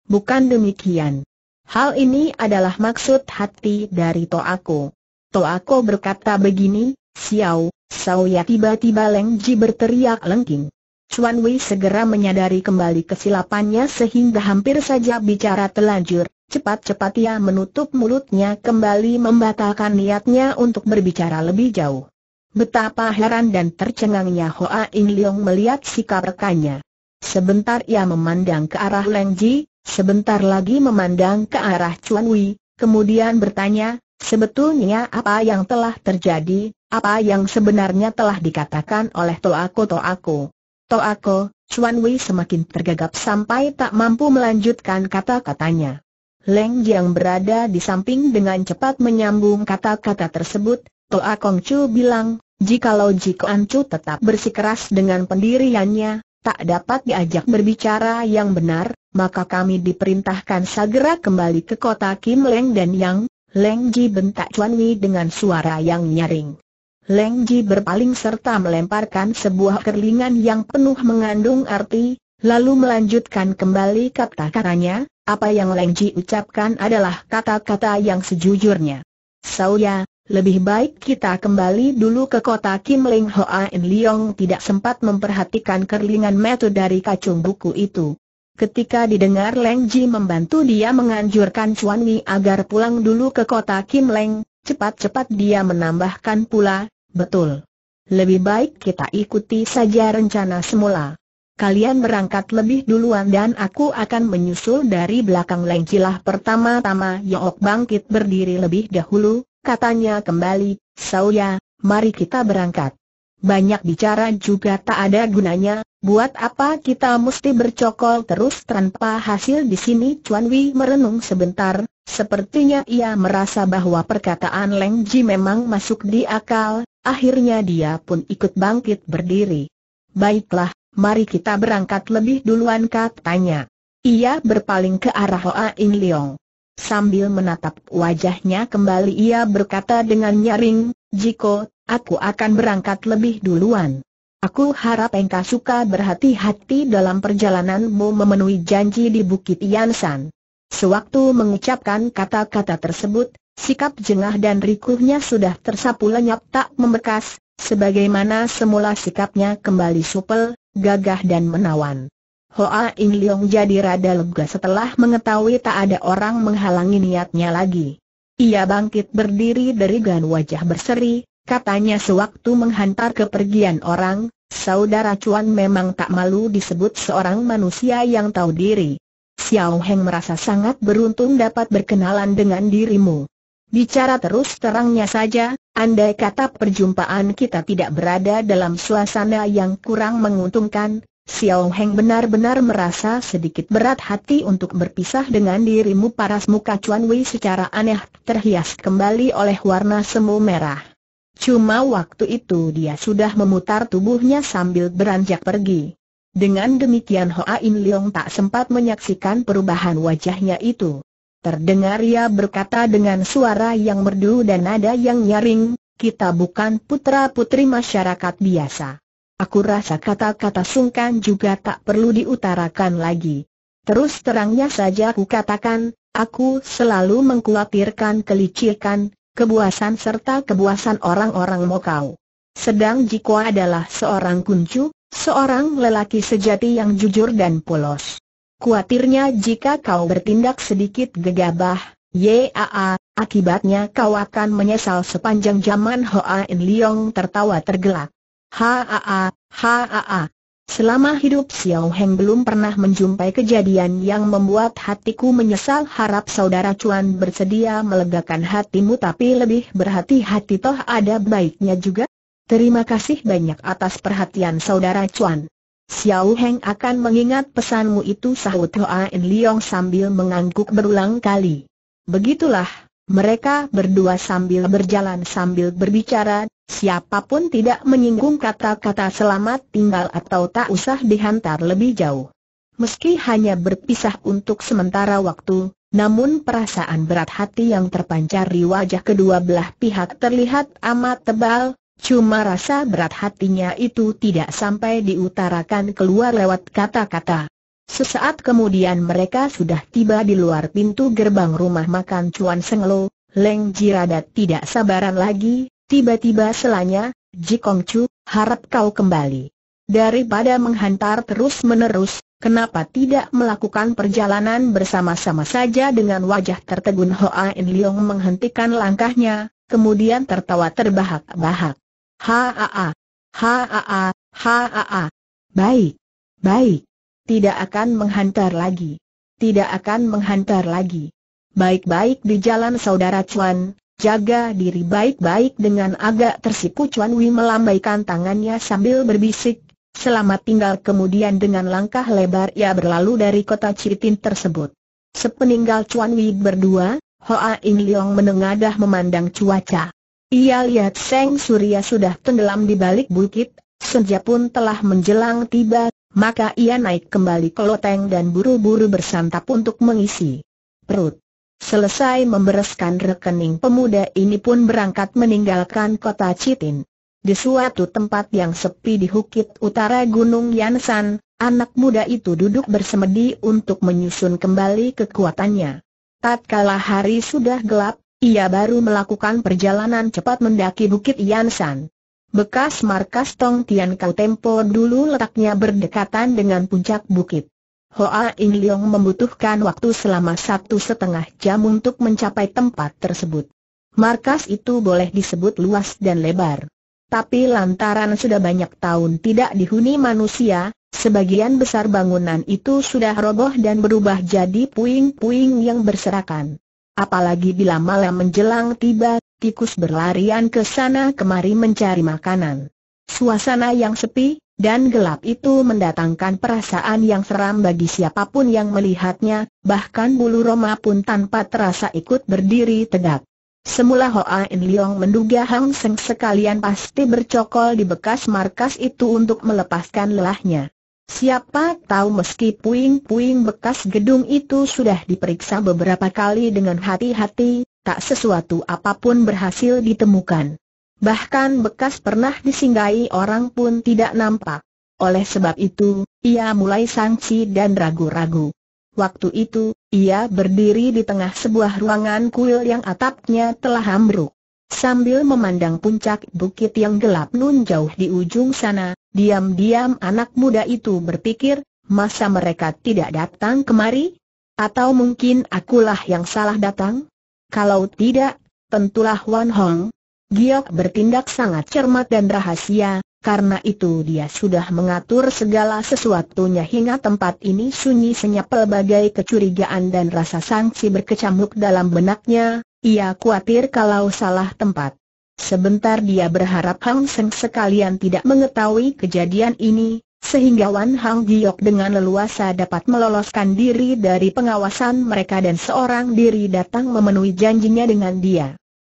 Bukan demikian. Hal ini adalah maksud hati dari Aku. Toako. Aku berkata begini, Xiao, Xiao, ya tiba-tiba Leng Ji berteriak lengking. Chuan Wei segera menyadari kembali kesilapannya sehingga hampir saja bicara telanjur. Cepat-cepat ia menutup mulutnya kembali membatalkan niatnya untuk berbicara lebih jauh. Betapa heran dan tercengangnya Hoa In Leong melihat sikap rekannya. Sebentar ia memandang ke arah Leng Ji, sebentar lagi memandang ke arah Chuan Wei, kemudian bertanya, sebetulnya apa yang telah terjadi, apa yang sebenarnya telah dikatakan oleh Toako Toako. Toako, Chuan Wei semakin tergagap sampai tak mampu melanjutkan kata-katanya. Leng yang berada di samping dengan cepat menyambung kata-kata tersebut, Toa aku Chu bilang, jikalau Jiko Chu tetap bersikeras dengan pendiriannya, tak dapat diajak berbicara yang benar, maka kami diperintahkan segera kembali ke kota Kim Leng dan Yang, Leng Ji bentak Chuan Wei dengan suara yang nyaring. Leng Ji berpaling serta melemparkan sebuah kerlingan yang penuh mengandung arti, lalu melanjutkan kembali kata-katanya, apa yang Leng Ji ucapkan adalah kata-kata yang sejujurnya. Saya lebih baik kita kembali dulu ke kota Kim Leng Hoa In Leong tidak sempat memperhatikan kerlingan metu dari kacung buku itu. Ketika didengar Leng Ji membantu dia menganjurkan Chuan Wi agar pulang dulu ke kota Kim Leng, cepat-cepat dia menambahkan pula, Betul. Lebih baik kita ikuti saja rencana semula. Kalian berangkat lebih duluan dan aku akan menyusul dari belakang Lengcilah pertama-tama Yook bangkit berdiri lebih dahulu, katanya kembali, Sauya, mari kita berangkat. Banyak bicara juga tak ada gunanya, buat apa kita mesti bercokol terus tanpa hasil di sini Chuan Wei merenung sebentar, sepertinya ia merasa bahwa perkataan Leng Ji memang masuk di akal, Akhirnya dia pun ikut bangkit berdiri. Baiklah, mari kita berangkat lebih duluan katanya. Ia berpaling ke arah Hoa In Leong. Sambil menatap wajahnya kembali ia berkata dengan nyaring, Jiko, aku akan berangkat lebih duluan. Aku harap engkau suka berhati-hati dalam perjalananmu memenuhi janji di Bukit Yansan. Sewaktu mengucapkan kata-kata tersebut, sikap jengah dan rikuhnya sudah tersapu lenyap tak membekas, sebagaimana semula sikapnya kembali supel, gagah dan menawan. Hoa In Leong jadi rada lega setelah mengetahui tak ada orang menghalangi niatnya lagi. Ia bangkit berdiri dari gan wajah berseri, katanya sewaktu menghantar kepergian orang, saudara Cuan memang tak malu disebut seorang manusia yang tahu diri. Xiao Heng merasa sangat beruntung dapat berkenalan dengan dirimu. Bicara terus terangnya saja, andai kata perjumpaan kita tidak berada dalam suasana yang kurang menguntungkan, Xiao Heng benar-benar merasa sedikit berat hati untuk berpisah dengan dirimu paras muka Chuan Wei secara aneh terhias kembali oleh warna semu merah. Cuma waktu itu dia sudah memutar tubuhnya sambil beranjak pergi. Dengan demikian Hoa In Leong tak sempat menyaksikan perubahan wajahnya itu. Terdengar ia berkata dengan suara yang merdu dan nada yang nyaring, kita bukan putra-putri masyarakat biasa. Aku rasa kata-kata sungkan juga tak perlu diutarakan lagi. Terus terangnya saja aku katakan, aku selalu mengkhawatirkan kelicikan, kebuasan serta kebuasan orang-orang Mokau. Sedang Jiko adalah seorang kuncu, Seorang lelaki sejati yang jujur dan polos. Kuatirnya jika kau bertindak sedikit gegabah, yaa, akibatnya kau akan menyesal sepanjang zaman Hoa In Leong tertawa tergelak. Haa, haa. Selama hidup Xiao Heng belum pernah menjumpai kejadian yang membuat hatiku menyesal harap saudara Cuan bersedia melegakan hatimu tapi lebih berhati-hati toh ada baiknya juga. Terima kasih banyak atas perhatian saudara Chuan. Xiao Heng akan mengingat pesanmu itu sahut Hoa Hoain Liong sambil mengangguk berulang kali. Begitulah, mereka berdua sambil berjalan sambil berbicara, siapapun tidak menyinggung kata-kata selamat tinggal atau tak usah dihantar lebih jauh. Meski hanya berpisah untuk sementara waktu, namun perasaan berat hati yang terpancar di wajah kedua belah pihak terlihat amat tebal, Cuma rasa berat hatinya itu tidak sampai diutarakan keluar lewat kata-kata. Sesaat kemudian mereka sudah tiba di luar pintu gerbang rumah makan Cuan Senglo, Leng Jiradat tidak sabaran lagi, tiba-tiba selanya, Jikong Chu, harap kau kembali. Daripada menghantar terus-menerus, kenapa tidak melakukan perjalanan bersama-sama saja dengan wajah tertegun Hoa In Leong menghentikan langkahnya, kemudian tertawa terbahak-bahak. Haa, haa, haa. Baik, baik. Tidak akan menghantar lagi. Tidak akan menghantar lagi. Baik-baik di jalan saudara Cuan, jaga diri baik-baik dengan agak tersipu Cuan Wi melambaikan tangannya sambil berbisik, selamat tinggal kemudian dengan langkah lebar ia berlalu dari kota Ciritin tersebut. Sepeninggal Cuan Wi berdua, Hoa In Leong menengadah memandang cuaca. Ia lihat Seng Surya sudah tenggelam di balik bukit, senja pun telah menjelang tiba, maka ia naik kembali ke loteng dan buru-buru bersantap untuk mengisi perut. Selesai membereskan rekening pemuda ini pun berangkat meninggalkan kota Citin. Di suatu tempat yang sepi di hukit Utara Gunung Yansan, anak muda itu duduk bersemedi untuk menyusun kembali kekuatannya. Tatkala hari sudah gelap, ia baru melakukan perjalanan cepat mendaki Bukit Yansan. Bekas markas Tong Tian Kau Tempo dulu letaknya berdekatan dengan puncak bukit. Hoa In Leong membutuhkan waktu selama satu setengah jam untuk mencapai tempat tersebut. Markas itu boleh disebut luas dan lebar. Tapi lantaran sudah banyak tahun tidak dihuni manusia, sebagian besar bangunan itu sudah roboh dan berubah jadi puing-puing yang berserakan. Apalagi bila malam menjelang tiba, tikus berlarian ke sana kemari mencari makanan. Suasana yang sepi dan gelap itu mendatangkan perasaan yang seram bagi siapapun yang melihatnya, bahkan bulu Roma pun tanpa terasa ikut berdiri tegak. Semula Hoa In Leong menduga Hang Seng sekalian pasti bercokol di bekas markas itu untuk melepaskan lelahnya. Siapa tahu meski puing-puing bekas gedung itu sudah diperiksa beberapa kali dengan hati-hati, tak sesuatu apapun berhasil ditemukan. Bahkan bekas pernah disinggahi orang pun tidak nampak. Oleh sebab itu, ia mulai sangsi dan ragu-ragu. Waktu itu, ia berdiri di tengah sebuah ruangan kuil yang atapnya telah ambruk. Sambil memandang puncak bukit yang gelap nun jauh di ujung sana, Diam-diam anak muda itu berpikir, masa mereka tidak datang kemari? Atau mungkin akulah yang salah datang? Kalau tidak, tentulah Wan Hong. Giok bertindak sangat cermat dan rahasia, karena itu dia sudah mengatur segala sesuatunya hingga tempat ini sunyi senyap pelbagai kecurigaan dan rasa sangsi berkecamuk dalam benaknya, ia khawatir kalau salah tempat. Sebentar dia berharap Hang Seng sekalian tidak mengetahui kejadian ini, sehingga Wan Hang Giok dengan leluasa dapat meloloskan diri dari pengawasan mereka dan seorang diri datang memenuhi janjinya dengan dia.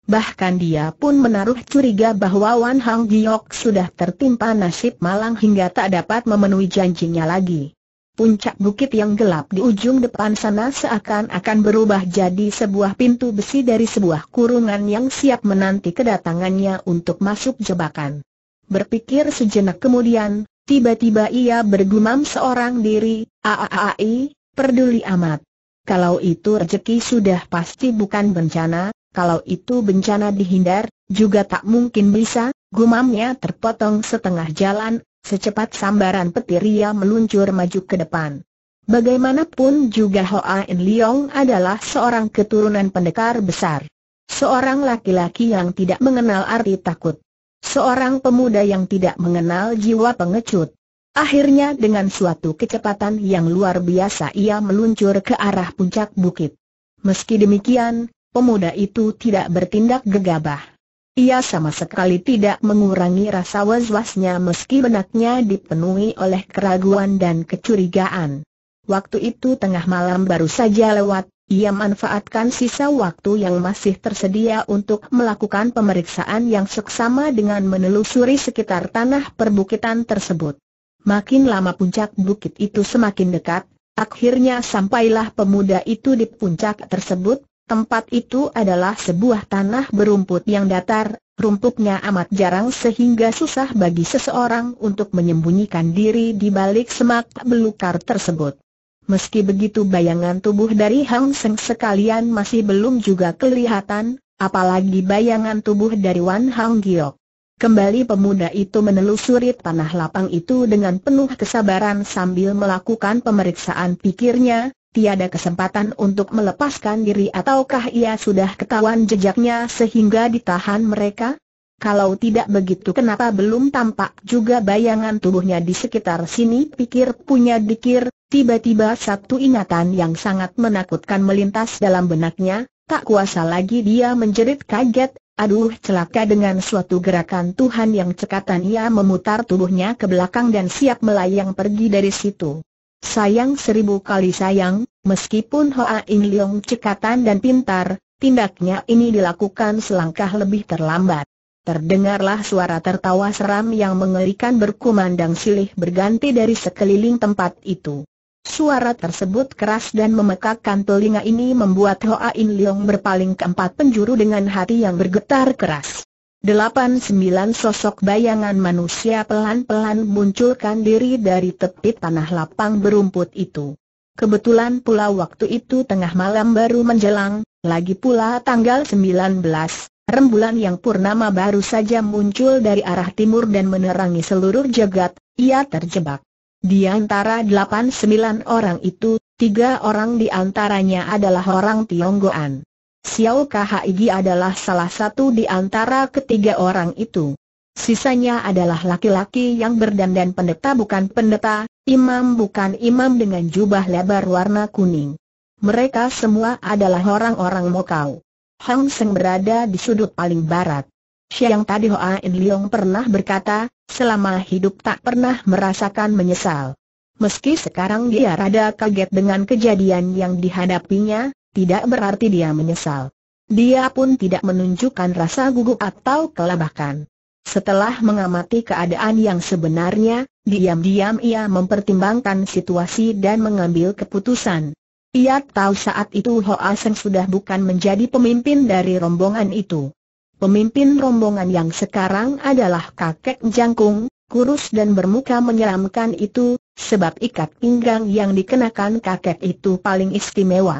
Bahkan dia pun menaruh curiga bahwa Wan Hang Giok sudah tertimpa nasib malang hingga tak dapat memenuhi janjinya lagi puncak bukit yang gelap di ujung depan sana seakan-akan berubah jadi sebuah pintu besi dari sebuah kurungan yang siap menanti kedatangannya untuk masuk jebakan. Berpikir sejenak kemudian, tiba-tiba ia bergumam seorang diri, aaai, peduli amat. Kalau itu rezeki sudah pasti bukan bencana, kalau itu bencana dihindar, juga tak mungkin bisa, gumamnya terpotong setengah jalan Secepat sambaran petir ia meluncur maju ke depan. Bagaimanapun juga Hoa In Leong adalah seorang keturunan pendekar besar. Seorang laki-laki yang tidak mengenal arti takut. Seorang pemuda yang tidak mengenal jiwa pengecut. Akhirnya dengan suatu kecepatan yang luar biasa ia meluncur ke arah puncak bukit. Meski demikian, pemuda itu tidak bertindak gegabah. Ia sama sekali tidak mengurangi rasa was-wasnya meski benaknya dipenuhi oleh keraguan dan kecurigaan. Waktu itu tengah malam baru saja lewat, ia manfaatkan sisa waktu yang masih tersedia untuk melakukan pemeriksaan yang seksama dengan menelusuri sekitar tanah perbukitan tersebut. Makin lama puncak bukit itu semakin dekat, akhirnya sampailah pemuda itu di puncak tersebut, Tempat itu adalah sebuah tanah berumput yang datar, rumputnya amat jarang sehingga susah bagi seseorang untuk menyembunyikan diri di balik semak belukar tersebut. Meski begitu bayangan tubuh dari Hang Seng sekalian masih belum juga kelihatan, apalagi bayangan tubuh dari Wan Hang Giok. Kembali pemuda itu menelusuri tanah lapang itu dengan penuh kesabaran sambil melakukan pemeriksaan pikirnya, tiada kesempatan untuk melepaskan diri ataukah ia sudah ketahuan jejaknya sehingga ditahan mereka? Kalau tidak begitu kenapa belum tampak juga bayangan tubuhnya di sekitar sini pikir punya dikir, tiba-tiba satu ingatan yang sangat menakutkan melintas dalam benaknya, tak kuasa lagi dia menjerit kaget, aduh celaka dengan suatu gerakan Tuhan yang cekatan ia memutar tubuhnya ke belakang dan siap melayang pergi dari situ. Sayang seribu kali sayang, meskipun Hoa In Leong cekatan dan pintar, tindaknya ini dilakukan selangkah lebih terlambat. Terdengarlah suara tertawa seram yang mengerikan berkumandang silih berganti dari sekeliling tempat itu. Suara tersebut keras dan memekakkan telinga ini membuat Hoa In Leong berpaling ke empat penjuru dengan hati yang bergetar keras. Delapan sembilan sosok bayangan manusia pelan-pelan munculkan diri dari tepi tanah lapang berumput itu. Kebetulan pula waktu itu tengah malam baru menjelang, lagi pula tanggal sembilan belas, rembulan yang purnama baru saja muncul dari arah timur dan menerangi seluruh jagat, ia terjebak. Di antara delapan sembilan orang itu, tiga orang di antaranya adalah orang Tionggoan. Xiao Khigi adalah salah satu di antara ketiga orang itu. Sisanya adalah laki-laki yang berdandan pendeta bukan pendeta, imam bukan imam dengan jubah lebar warna kuning. Mereka semua adalah orang-orang Mokau. Hang Seng berada di sudut paling barat. Siang tadi Hoa In Leong pernah berkata, selama hidup tak pernah merasakan menyesal. Meski sekarang dia rada kaget dengan kejadian yang dihadapinya, tidak berarti dia menyesal. Dia pun tidak menunjukkan rasa gugup atau kelabakan. Setelah mengamati keadaan yang sebenarnya, diam-diam ia mempertimbangkan situasi dan mengambil keputusan. Ia tahu saat itu Hoa Seng sudah bukan menjadi pemimpin dari rombongan itu. Pemimpin rombongan yang sekarang adalah kakek jangkung, kurus dan bermuka menyeramkan itu, sebab ikat pinggang yang dikenakan kakek itu paling istimewa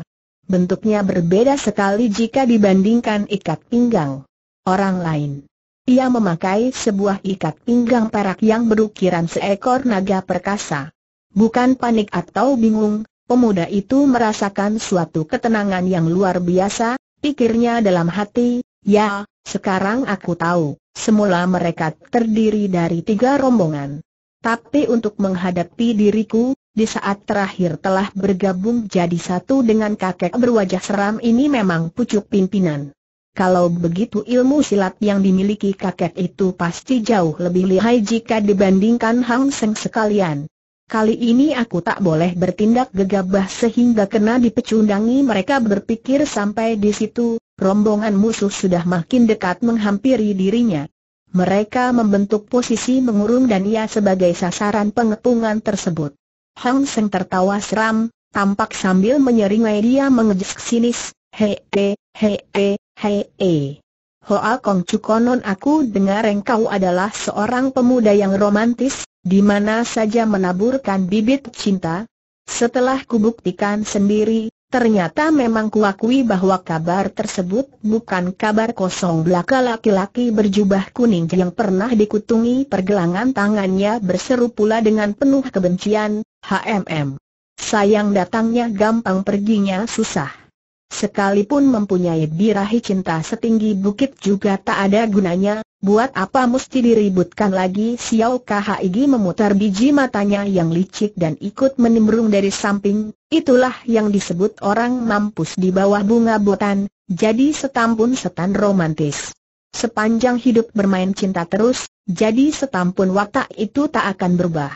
bentuknya berbeda sekali jika dibandingkan ikat pinggang orang lain. Ia memakai sebuah ikat pinggang perak yang berukiran seekor naga perkasa. Bukan panik atau bingung, pemuda itu merasakan suatu ketenangan yang luar biasa, pikirnya dalam hati, ya, sekarang aku tahu, semula mereka terdiri dari tiga rombongan. Tapi untuk menghadapi diriku, di saat terakhir telah bergabung jadi satu dengan kakek berwajah seram ini memang pucuk pimpinan. Kalau begitu ilmu silat yang dimiliki kakek itu pasti jauh lebih lihai jika dibandingkan Hang Seng sekalian. Kali ini aku tak boleh bertindak gegabah sehingga kena dipecundangi mereka berpikir sampai di situ, rombongan musuh sudah makin dekat menghampiri dirinya. Mereka membentuk posisi mengurung dan ia sebagai sasaran pengepungan tersebut. Hang Seng tertawa seram, tampak sambil menyeringai dia mengejek sinis, hee he, hee. he, Hoa Kong Cukonon aku dengar engkau adalah seorang pemuda yang romantis, di mana saja menaburkan bibit cinta. Setelah kubuktikan sendiri, Ternyata memang kuakui bahwa kabar tersebut bukan kabar kosong belaka laki-laki berjubah kuning yang pernah dikutungi pergelangan tangannya berseru pula dengan penuh kebencian, HMM. Sayang datangnya gampang perginya susah. Sekalipun mempunyai birahi cinta setinggi bukit juga tak ada gunanya, buat apa mesti diributkan lagi Xiao Kahigi memutar biji matanya yang licik dan ikut menimbrung dari samping, itulah yang disebut orang mampus di bawah bunga botan, jadi setampun setan romantis. Sepanjang hidup bermain cinta terus, jadi setampun watak itu tak akan berubah.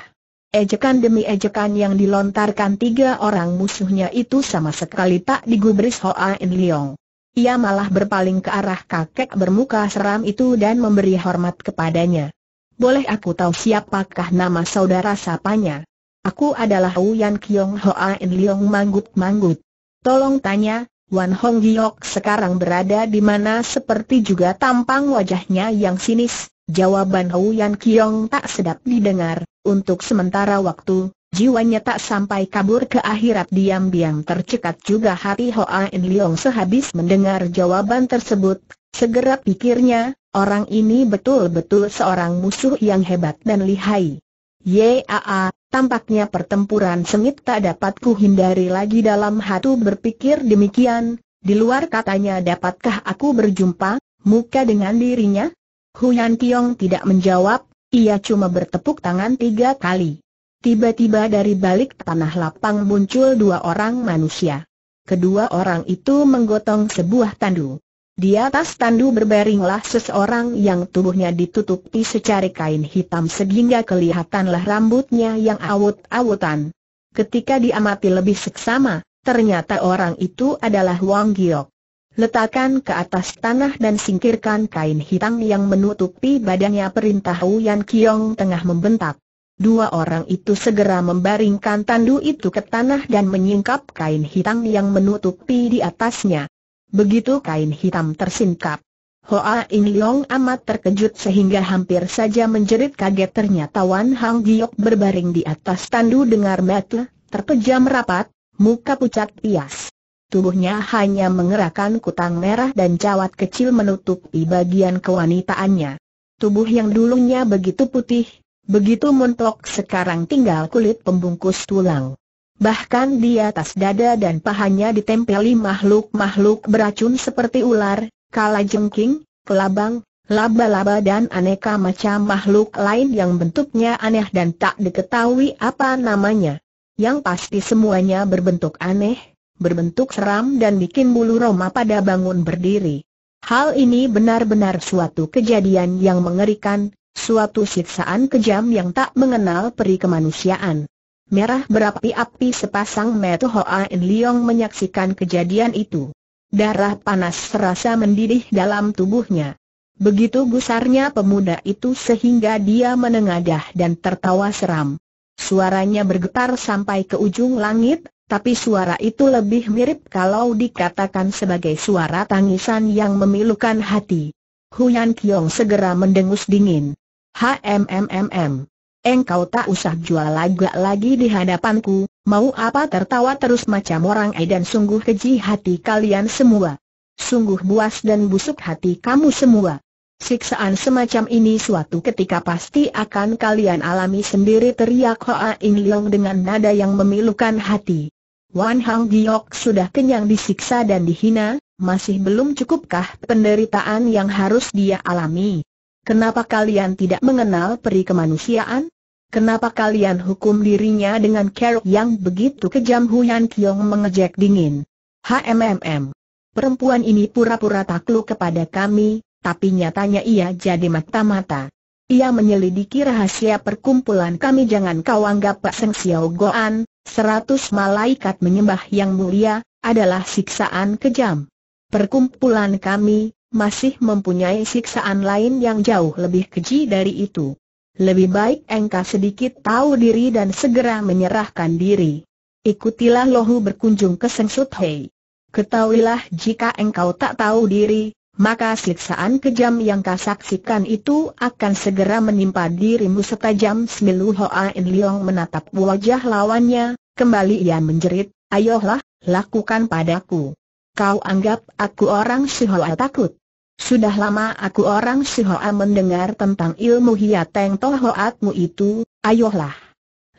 Ejekan demi ejekan yang dilontarkan tiga orang musuhnya itu sama sekali tak digubris Hoa In Leong. Ia malah berpaling ke arah kakek bermuka seram itu dan memberi hormat kepadanya. Boleh aku tahu siapakah nama saudara sapanya? Aku adalah Yan Kiong Hoa In Leong manggut-manggut. Tolong tanya, Wan Hong Giok sekarang berada di mana seperti juga tampang wajahnya yang sinis. Jawaban Yan Kiong tak sedap didengar, untuk sementara waktu, jiwanya tak sampai kabur ke akhirat diam-diam tercekat juga hati Hoa In Leong sehabis mendengar jawaban tersebut, segera pikirnya, orang ini betul-betul seorang musuh yang hebat dan lihai. Yaa, tampaknya pertempuran sengit tak dapat hindari lagi dalam hatu berpikir demikian, di luar katanya dapatkah aku berjumpa, muka dengan dirinya? Huyan Tiong tidak menjawab, ia cuma bertepuk tangan tiga kali. Tiba-tiba dari balik tanah lapang muncul dua orang manusia. Kedua orang itu menggotong sebuah tandu. Di atas tandu berbaringlah seseorang yang tubuhnya ditutupi secari kain hitam sehingga kelihatanlah rambutnya yang awut-awutan. Ketika diamati lebih seksama, ternyata orang itu adalah Wang Giok. Letakkan ke atas tanah dan singkirkan kain hitam yang menutupi badannya perintah Uyan Kiong tengah membentak. Dua orang itu segera membaringkan tandu itu ke tanah dan menyingkap kain hitam yang menutupi di atasnya. Begitu kain hitam tersingkap. Hoa In Leong amat terkejut sehingga hampir saja menjerit kaget ternyata Wan Hang Giok berbaring di atas tandu dengar mata, terpejam rapat, muka pucat pias. Tubuhnya hanya mengerahkan kutang merah dan cawat kecil menutupi bagian kewanitaannya. Tubuh yang dulunya begitu putih, begitu montok, sekarang tinggal kulit pembungkus tulang. Bahkan di atas dada dan pahanya ditempeli makhluk-makhluk beracun seperti ular, kalajengking, kelabang, laba-laba dan aneka macam makhluk lain yang bentuknya aneh dan tak diketahui apa namanya. Yang pasti semuanya berbentuk aneh, berbentuk seram dan bikin bulu Roma pada bangun berdiri. Hal ini benar-benar suatu kejadian yang mengerikan, suatu siksaan kejam yang tak mengenal peri kemanusiaan. Merah berapi-api sepasang mata Hoa In Leong menyaksikan kejadian itu. Darah panas terasa mendidih dalam tubuhnya. Begitu gusarnya pemuda itu sehingga dia menengadah dan tertawa seram. Suaranya bergetar sampai ke ujung langit, tapi suara itu lebih mirip kalau dikatakan sebagai suara tangisan yang memilukan hati. Huyan Kiong segera mendengus dingin. HMMMM. Engkau tak usah jual lagak lagi di hadapanku, mau apa tertawa terus macam orang eh dan sungguh keji hati kalian semua. Sungguh buas dan busuk hati kamu semua. Siksaan semacam ini suatu ketika pasti akan kalian alami sendiri teriak Hoa In Leong dengan nada yang memilukan hati. Wan Hao Giok sudah kenyang disiksa dan dihina, masih belum cukupkah penderitaan yang harus dia alami? Kenapa kalian tidak mengenal peri kemanusiaan? Kenapa kalian hukum dirinya dengan kerok yang begitu kejam Huyan Kiong mengejek dingin? HMMM. Perempuan ini pura-pura takluk kepada kami, tapi nyatanya ia jadi mata-mata. Ia menyelidiki rahasia perkumpulan kami jangan kau anggap Pak Seng Xiao Goan, Seratus malaikat menyembah yang mulia, adalah siksaan kejam. Perkumpulan kami, masih mempunyai siksaan lain yang jauh lebih keji dari itu. Lebih baik engkau sedikit tahu diri dan segera menyerahkan diri. Ikutilah lohu berkunjung ke Sengsut Hei. Ketahuilah jika engkau tak tahu diri, maka siksaan kejam yang kau saksikan itu akan segera menimpa dirimu setajam semilu In Liong menatap wajah lawannya, kembali ia menjerit, ayolah, lakukan padaku. Kau anggap aku orang Sihoa takut? Sudah lama aku orang Sihoa mendengar tentang ilmu hiateng tohoatmu itu, ayolah.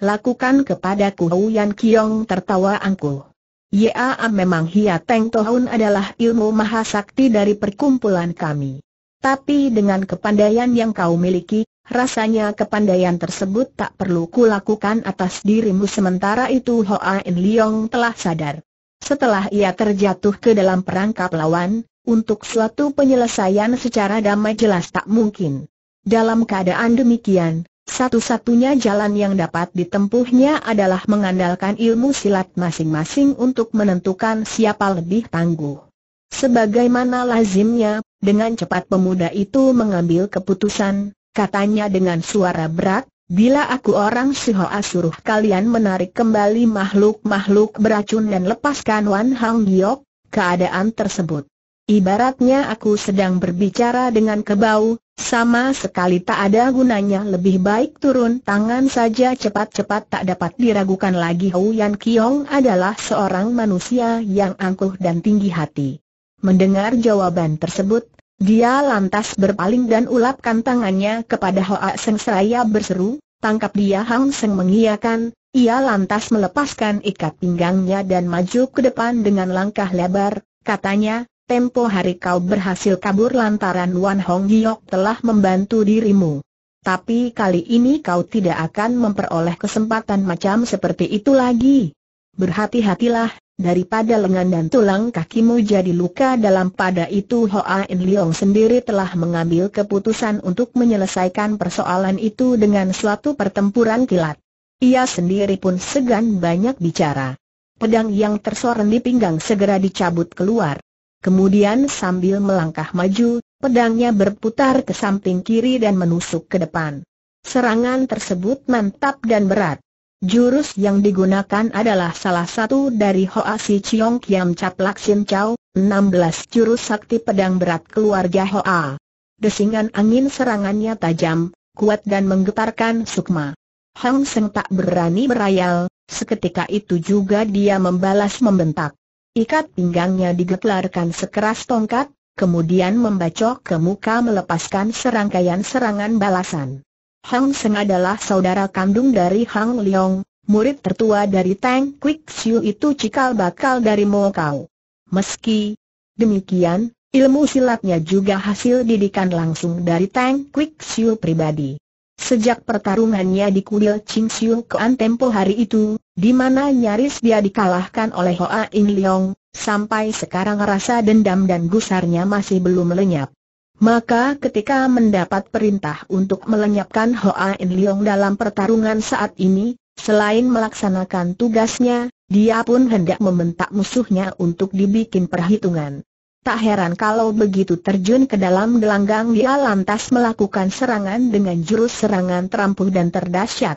Lakukan kepadaku Huyan Kiong tertawa angkuh. Ya, memang Hia teng Tohun adalah ilmu maha sakti dari perkumpulan kami. Tapi dengan kepandaian yang kau miliki, rasanya kepandaian tersebut tak perlu kulakukan atas dirimu sementara itu Hoa In Leong telah sadar. Setelah ia terjatuh ke dalam perangkap lawan, untuk suatu penyelesaian secara damai jelas tak mungkin. Dalam keadaan demikian, satu-satunya jalan yang dapat ditempuhnya adalah mengandalkan ilmu silat masing-masing untuk menentukan siapa lebih tangguh. Sebagaimana lazimnya, dengan cepat pemuda itu mengambil keputusan, katanya dengan suara berat, Bila aku orang Sihoa suruh kalian menarik kembali makhluk-makhluk beracun dan lepaskan Wan Hang Giok, keadaan tersebut. Ibaratnya aku sedang berbicara dengan kebau, sama sekali tak ada gunanya lebih baik turun tangan saja cepat-cepat tak dapat diragukan lagi Hou Yan Kiong adalah seorang manusia yang angkuh dan tinggi hati. Mendengar jawaban tersebut, dia lantas berpaling dan ulapkan tangannya kepada Hoa Seng seraya berseru, tangkap dia Hang Seng mengiyakan, ia lantas melepaskan ikat pinggangnya dan maju ke depan dengan langkah lebar, katanya, tempo hari kau berhasil kabur lantaran Wan Hong Giok telah membantu dirimu. Tapi kali ini kau tidak akan memperoleh kesempatan macam seperti itu lagi. Berhati-hatilah, daripada lengan dan tulang kakimu jadi luka dalam pada itu Hoa In Leong sendiri telah mengambil keputusan untuk menyelesaikan persoalan itu dengan suatu pertempuran kilat. Ia sendiri pun segan banyak bicara. Pedang yang tersorong di pinggang segera dicabut keluar. Kemudian sambil melangkah maju, pedangnya berputar ke samping kiri dan menusuk ke depan. Serangan tersebut mantap dan berat. Jurus yang digunakan adalah salah satu dari Hoa Si Chiong Kiam Caplak Laksin Chau, 16 jurus sakti pedang berat keluarga Hoa. Desingan angin serangannya tajam, kuat dan menggetarkan sukma. Hang Seng tak berani berayal, seketika itu juga dia membalas membentak. Ikat pinggangnya digetlarkan sekeras tongkat, kemudian membacok ke muka melepaskan serangkaian serangan balasan. Hang Seng adalah saudara kandung dari Hang Leong, murid tertua dari Tang Quick Siu itu cikal bakal dari Mokau. Meski demikian, ilmu silatnya juga hasil didikan langsung dari Tang Quick Siu pribadi. Sejak pertarungannya di kuil Ching Siu Kean tempo hari itu, di mana nyaris dia dikalahkan oleh Hoa In Leong, sampai sekarang rasa dendam dan gusarnya masih belum lenyap. Maka ketika mendapat perintah untuk melenyapkan Hoa In Leong dalam pertarungan saat ini, selain melaksanakan tugasnya, dia pun hendak membentak musuhnya untuk dibikin perhitungan. Tak heran kalau begitu terjun ke dalam gelanggang dia lantas melakukan serangan dengan jurus serangan terampuh dan terdahsyat.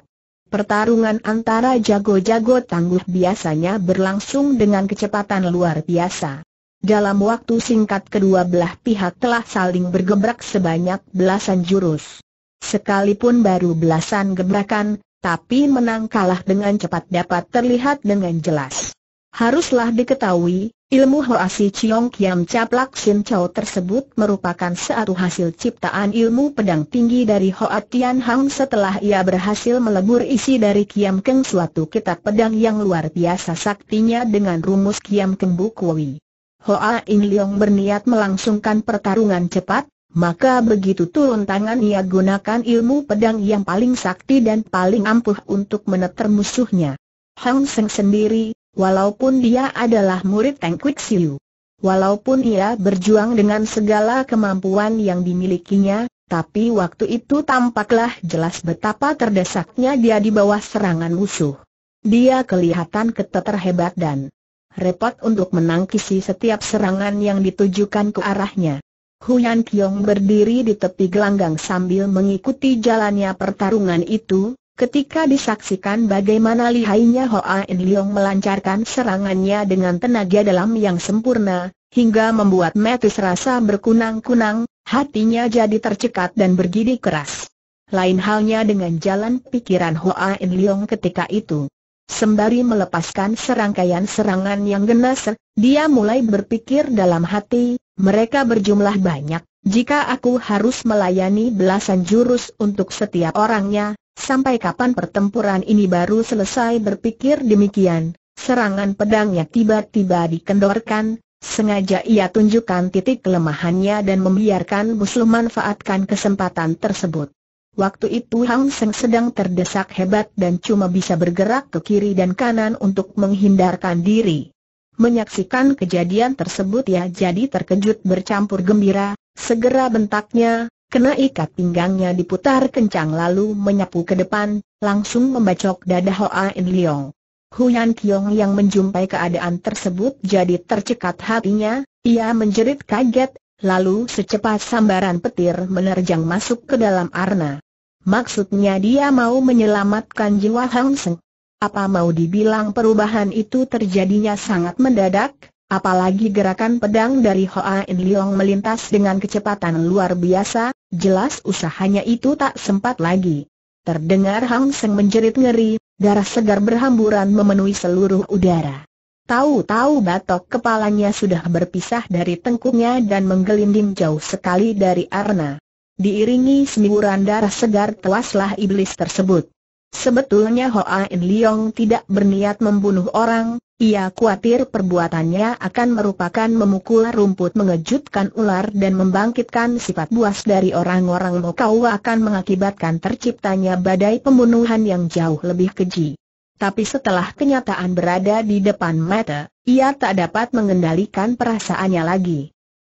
Pertarungan antara jago-jago tangguh biasanya berlangsung dengan kecepatan luar biasa. Dalam waktu singkat kedua belah pihak telah saling bergebrak sebanyak belasan jurus. Sekalipun baru belasan gebrakan, tapi menang kalah dengan cepat dapat terlihat dengan jelas. Haruslah diketahui, ilmu Si Chiong Kiam Caplak Sin Chow tersebut merupakan satu hasil ciptaan ilmu pedang tinggi dari Hoa Tian Hang setelah ia berhasil melebur isi dari Kiam Keng suatu kitab pedang yang luar biasa saktinya dengan rumus Kiam Keng Bukui. Hoa In Leong berniat melangsungkan pertarungan cepat, maka begitu turun tangan ia gunakan ilmu pedang yang paling sakti dan paling ampuh untuk meneter musuhnya. Hang Seng sendiri, walaupun dia adalah murid Teng Siu. Walaupun ia berjuang dengan segala kemampuan yang dimilikinya, tapi waktu itu tampaklah jelas betapa terdesaknya dia di bawah serangan musuh. Dia kelihatan keteter hebat dan repot untuk menangkisi setiap serangan yang ditujukan ke arahnya. Huyan Kiong berdiri di tepi gelanggang sambil mengikuti jalannya pertarungan itu, Ketika disaksikan bagaimana lihainya Hoa In Leong melancarkan serangannya dengan tenaga dalam yang sempurna, hingga membuat Metis rasa berkunang-kunang, hatinya jadi tercekat dan bergidi keras. Lain halnya dengan jalan pikiran Hoa In Leong ketika itu. Sembari melepaskan serangkaian serangan yang genas, dia mulai berpikir dalam hati, mereka berjumlah banyak. Jika aku harus melayani belasan jurus untuk setiap orangnya, sampai kapan pertempuran ini baru selesai berpikir demikian, serangan pedangnya tiba-tiba dikendorkan, sengaja ia tunjukkan titik kelemahannya dan membiarkan musuh manfaatkan kesempatan tersebut. Waktu itu Hang Seng sedang terdesak hebat dan cuma bisa bergerak ke kiri dan kanan untuk menghindarkan diri. Menyaksikan kejadian tersebut ya jadi terkejut bercampur gembira, Segera bentaknya, kena ikat pinggangnya diputar kencang lalu menyapu ke depan, langsung membacok dada Hoa In Leong. Huyan Kiong yang menjumpai keadaan tersebut jadi tercekat hatinya, ia menjerit kaget, lalu secepat sambaran petir menerjang masuk ke dalam arna. Maksudnya dia mau menyelamatkan jiwa Hang Seng. Apa mau dibilang perubahan itu terjadinya sangat mendadak, Apalagi gerakan pedang dari Hoa In Leong melintas dengan kecepatan luar biasa, jelas usahanya itu tak sempat lagi. Terdengar Hang Seng menjerit ngeri, darah segar berhamburan memenuhi seluruh udara. Tahu-tahu batok kepalanya sudah berpisah dari tengkuknya dan menggelinding jauh sekali dari arna. Diiringi semburan darah segar telaslah iblis tersebut. Sebetulnya Hoa In Leong tidak berniat membunuh orang, ia khawatir perbuatannya akan merupakan memukul rumput mengejutkan ular dan membangkitkan sifat buas dari orang-orang Mokau akan mengakibatkan terciptanya badai pembunuhan yang jauh lebih keji. Tapi setelah kenyataan berada di depan mata, ia tak dapat mengendalikan perasaannya lagi.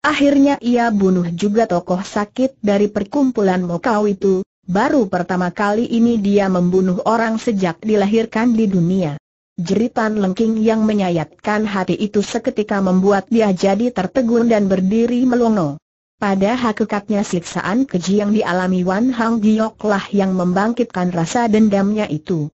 Akhirnya ia bunuh juga tokoh sakit dari perkumpulan Mokau itu, baru pertama kali ini dia membunuh orang sejak dilahirkan di dunia. Jeritan lengking yang menyayatkan hati itu seketika membuat dia jadi tertegun dan berdiri melongo. Pada hakikatnya siksaan keji yang dialami Wan Hang Giok lah yang membangkitkan rasa dendamnya itu.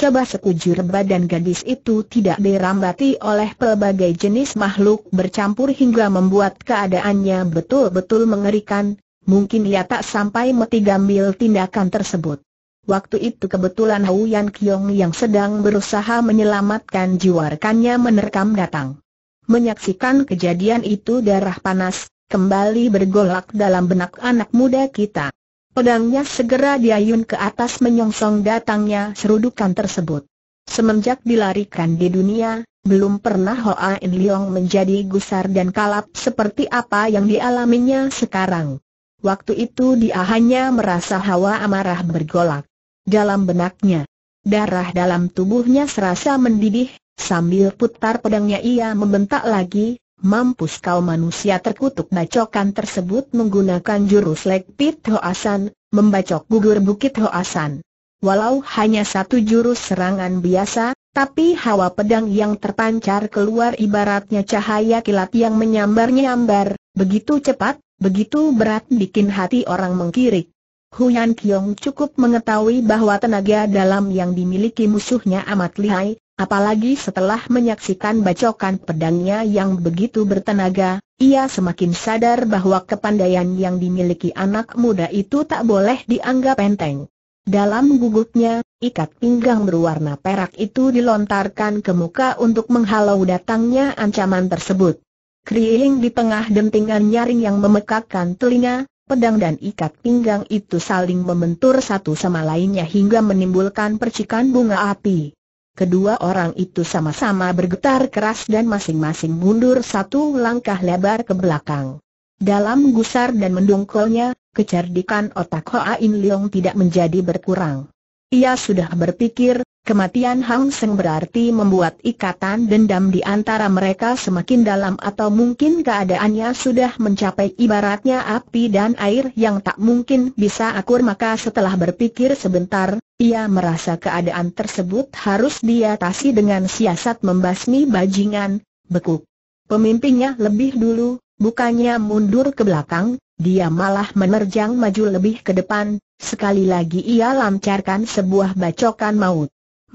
Coba sekujur badan gadis itu tidak dirambati oleh pelbagai jenis makhluk bercampur hingga membuat keadaannya betul-betul mengerikan, mungkin ia tak sampai meti gambil tindakan tersebut. Waktu itu kebetulan Hou Yan Kiong yang sedang berusaha menyelamatkan jiwa rekannya menerkam datang. Menyaksikan kejadian itu darah panas, kembali bergolak dalam benak anak muda kita. Pedangnya segera diayun ke atas menyongsong datangnya serudukan tersebut. Semenjak dilarikan di dunia, belum pernah Hoa In Leong menjadi gusar dan kalap seperti apa yang dialaminya sekarang. Waktu itu dia hanya merasa hawa amarah bergolak dalam benaknya. Darah dalam tubuhnya serasa mendidih, sambil putar pedangnya ia membentak lagi, mampus kau manusia terkutuk bacokan tersebut menggunakan jurus Lek Pit Hoasan, membacok gugur bukit Hoasan. Walau hanya satu jurus serangan biasa, tapi hawa pedang yang terpancar keluar ibaratnya cahaya kilat yang menyambar-nyambar, begitu cepat, begitu berat bikin hati orang mengkirik. Huyan Kiong cukup mengetahui bahwa tenaga dalam yang dimiliki musuhnya amat lihai, apalagi setelah menyaksikan bacokan pedangnya yang begitu bertenaga, ia semakin sadar bahwa kepandaian yang dimiliki anak muda itu tak boleh dianggap enteng. Dalam gugupnya, ikat pinggang berwarna perak itu dilontarkan ke muka untuk menghalau datangnya ancaman tersebut. Kriing di tengah dentingan nyaring yang memekakkan telinga, pedang dan ikat pinggang itu saling membentur satu sama lainnya hingga menimbulkan percikan bunga api. Kedua orang itu sama-sama bergetar keras dan masing-masing mundur satu langkah lebar ke belakang. Dalam gusar dan mendongkolnya, kecerdikan otak Hoa In Leong tidak menjadi berkurang. Ia sudah berpikir, Kematian Hang Seng berarti membuat ikatan dendam di antara mereka semakin dalam atau mungkin keadaannya sudah mencapai ibaratnya api dan air yang tak mungkin bisa akur maka setelah berpikir sebentar, ia merasa keadaan tersebut harus diatasi dengan siasat membasmi bajingan, Bekuk Pemimpinnya lebih dulu, bukannya mundur ke belakang, dia malah menerjang maju lebih ke depan, sekali lagi ia lancarkan sebuah bacokan maut.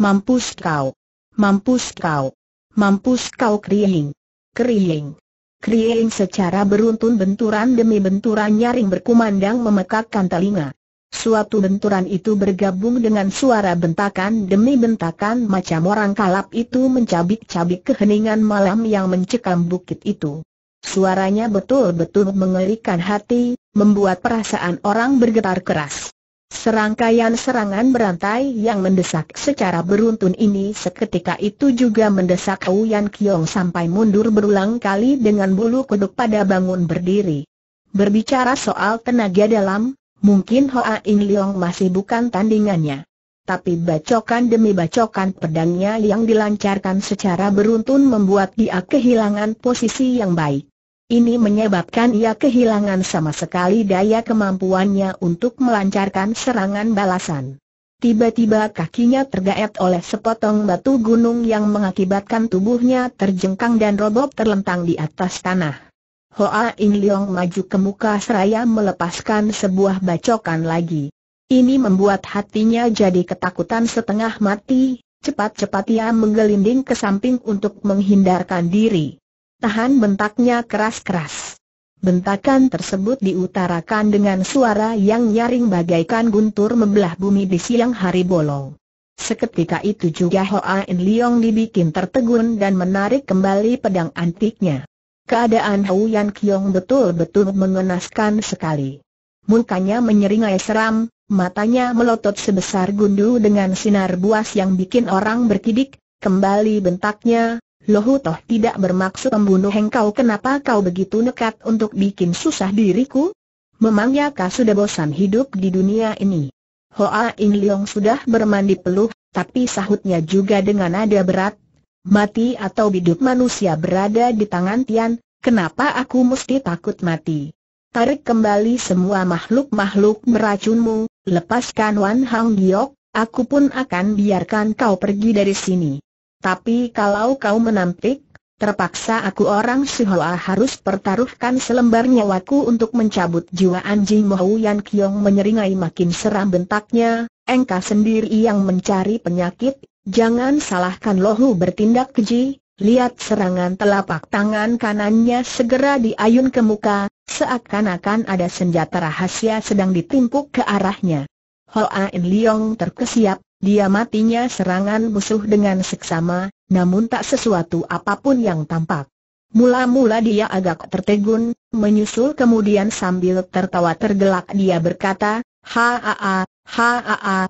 Mampus kau! Mampus kau! Mampus kau kriing! Kriing! Kriing secara beruntun benturan demi benturan nyaring berkumandang memekakkan telinga. Suatu benturan itu bergabung dengan suara bentakan demi bentakan macam orang kalap itu mencabik-cabik keheningan malam yang mencekam bukit itu. Suaranya betul-betul mengerikan hati, membuat perasaan orang bergetar keras. Serangkaian serangan berantai yang mendesak secara beruntun ini seketika itu juga mendesak Uyan Kiong sampai mundur berulang kali dengan bulu kuduk pada bangun berdiri. Berbicara soal tenaga dalam, mungkin Hoa In Leong masih bukan tandingannya. Tapi bacokan demi bacokan pedangnya yang dilancarkan secara beruntun membuat dia kehilangan posisi yang baik. Ini menyebabkan ia kehilangan sama sekali daya kemampuannya untuk melancarkan serangan balasan. Tiba-tiba kakinya tergaet oleh sepotong batu gunung yang mengakibatkan tubuhnya terjengkang dan roboh terlentang di atas tanah. Hoa In Leong maju ke muka seraya melepaskan sebuah bacokan lagi. Ini membuat hatinya jadi ketakutan setengah mati, cepat-cepat ia menggelinding ke samping untuk menghindarkan diri tahan bentaknya keras-keras. Bentakan tersebut diutarakan dengan suara yang nyaring bagaikan guntur membelah bumi di siang hari bolong. Seketika itu juga Hoa In Leong dibikin tertegun dan menarik kembali pedang antiknya. Keadaan Hou Yan Kiong betul-betul mengenaskan sekali. Mukanya menyeringai seram, matanya melotot sebesar gundu dengan sinar buas yang bikin orang berkidik, kembali bentaknya, Lohu Toh tidak bermaksud membunuh engkau kenapa kau begitu nekat untuk bikin susah diriku? Memangnya kau sudah bosan hidup di dunia ini? Hoa In Leong sudah bermandi peluh, tapi sahutnya juga dengan nada berat. Mati atau hidup manusia berada di tangan Tian, kenapa aku mesti takut mati? Tarik kembali semua makhluk-makhluk meracunmu, lepaskan Wan Hang Giok, aku pun akan biarkan kau pergi dari sini. Tapi kalau kau menampik, terpaksa aku orang Sihoa harus pertaruhkan selembar nyawaku untuk mencabut jiwa anjing Mohu Yan Kiong menyeringai makin seram bentaknya, engkau sendiri yang mencari penyakit, jangan salahkan Lohu bertindak keji, lihat serangan telapak tangan kanannya segera diayun ke muka, seakan-akan ada senjata rahasia sedang ditimpuk ke arahnya. Hoa In Liong terkesiap, dia matinya serangan musuh dengan seksama, namun tak sesuatu apapun yang tampak. Mula-mula dia agak tertegun, menyusul kemudian sambil tertawa tergelak dia berkata, Haa, haa,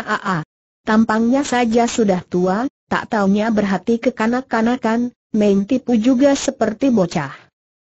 haa. Tampangnya saja sudah tua, tak taunya berhati kekanak-kanakan, main tipu juga seperti bocah.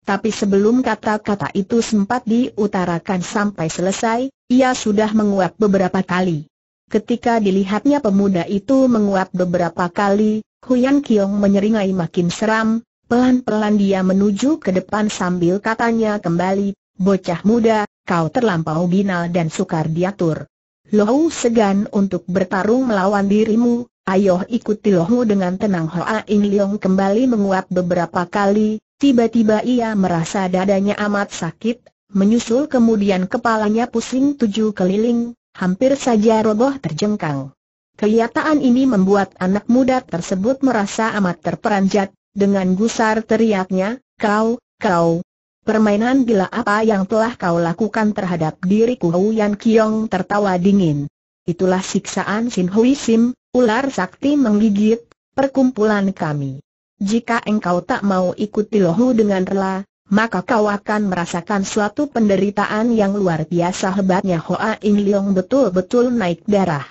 Tapi sebelum kata-kata itu sempat diutarakan sampai selesai, ia sudah menguap beberapa kali. Ketika dilihatnya pemuda itu menguap beberapa kali, Huyan Kiong menyeringai makin seram, pelan-pelan dia menuju ke depan sambil katanya kembali, Bocah muda, kau terlampau binal dan sukar diatur. Lohu segan untuk bertarung melawan dirimu, ayo ikuti Lohu dengan tenang Hoa In Leong kembali menguap beberapa kali, tiba-tiba ia merasa dadanya amat sakit, menyusul kemudian kepalanya pusing tujuh keliling, hampir saja roboh terjengkang. Kelihatan ini membuat anak muda tersebut merasa amat terperanjat, dengan gusar teriaknya, kau, kau. Permainan bila apa yang telah kau lakukan terhadap diriku Yan Kiong tertawa dingin. Itulah siksaan Sin Hui Sim, ular sakti menggigit, perkumpulan kami. Jika engkau tak mau ikuti lohu dengan rela, maka kau akan merasakan suatu penderitaan yang luar biasa hebatnya Hoa In Leong betul-betul naik darah.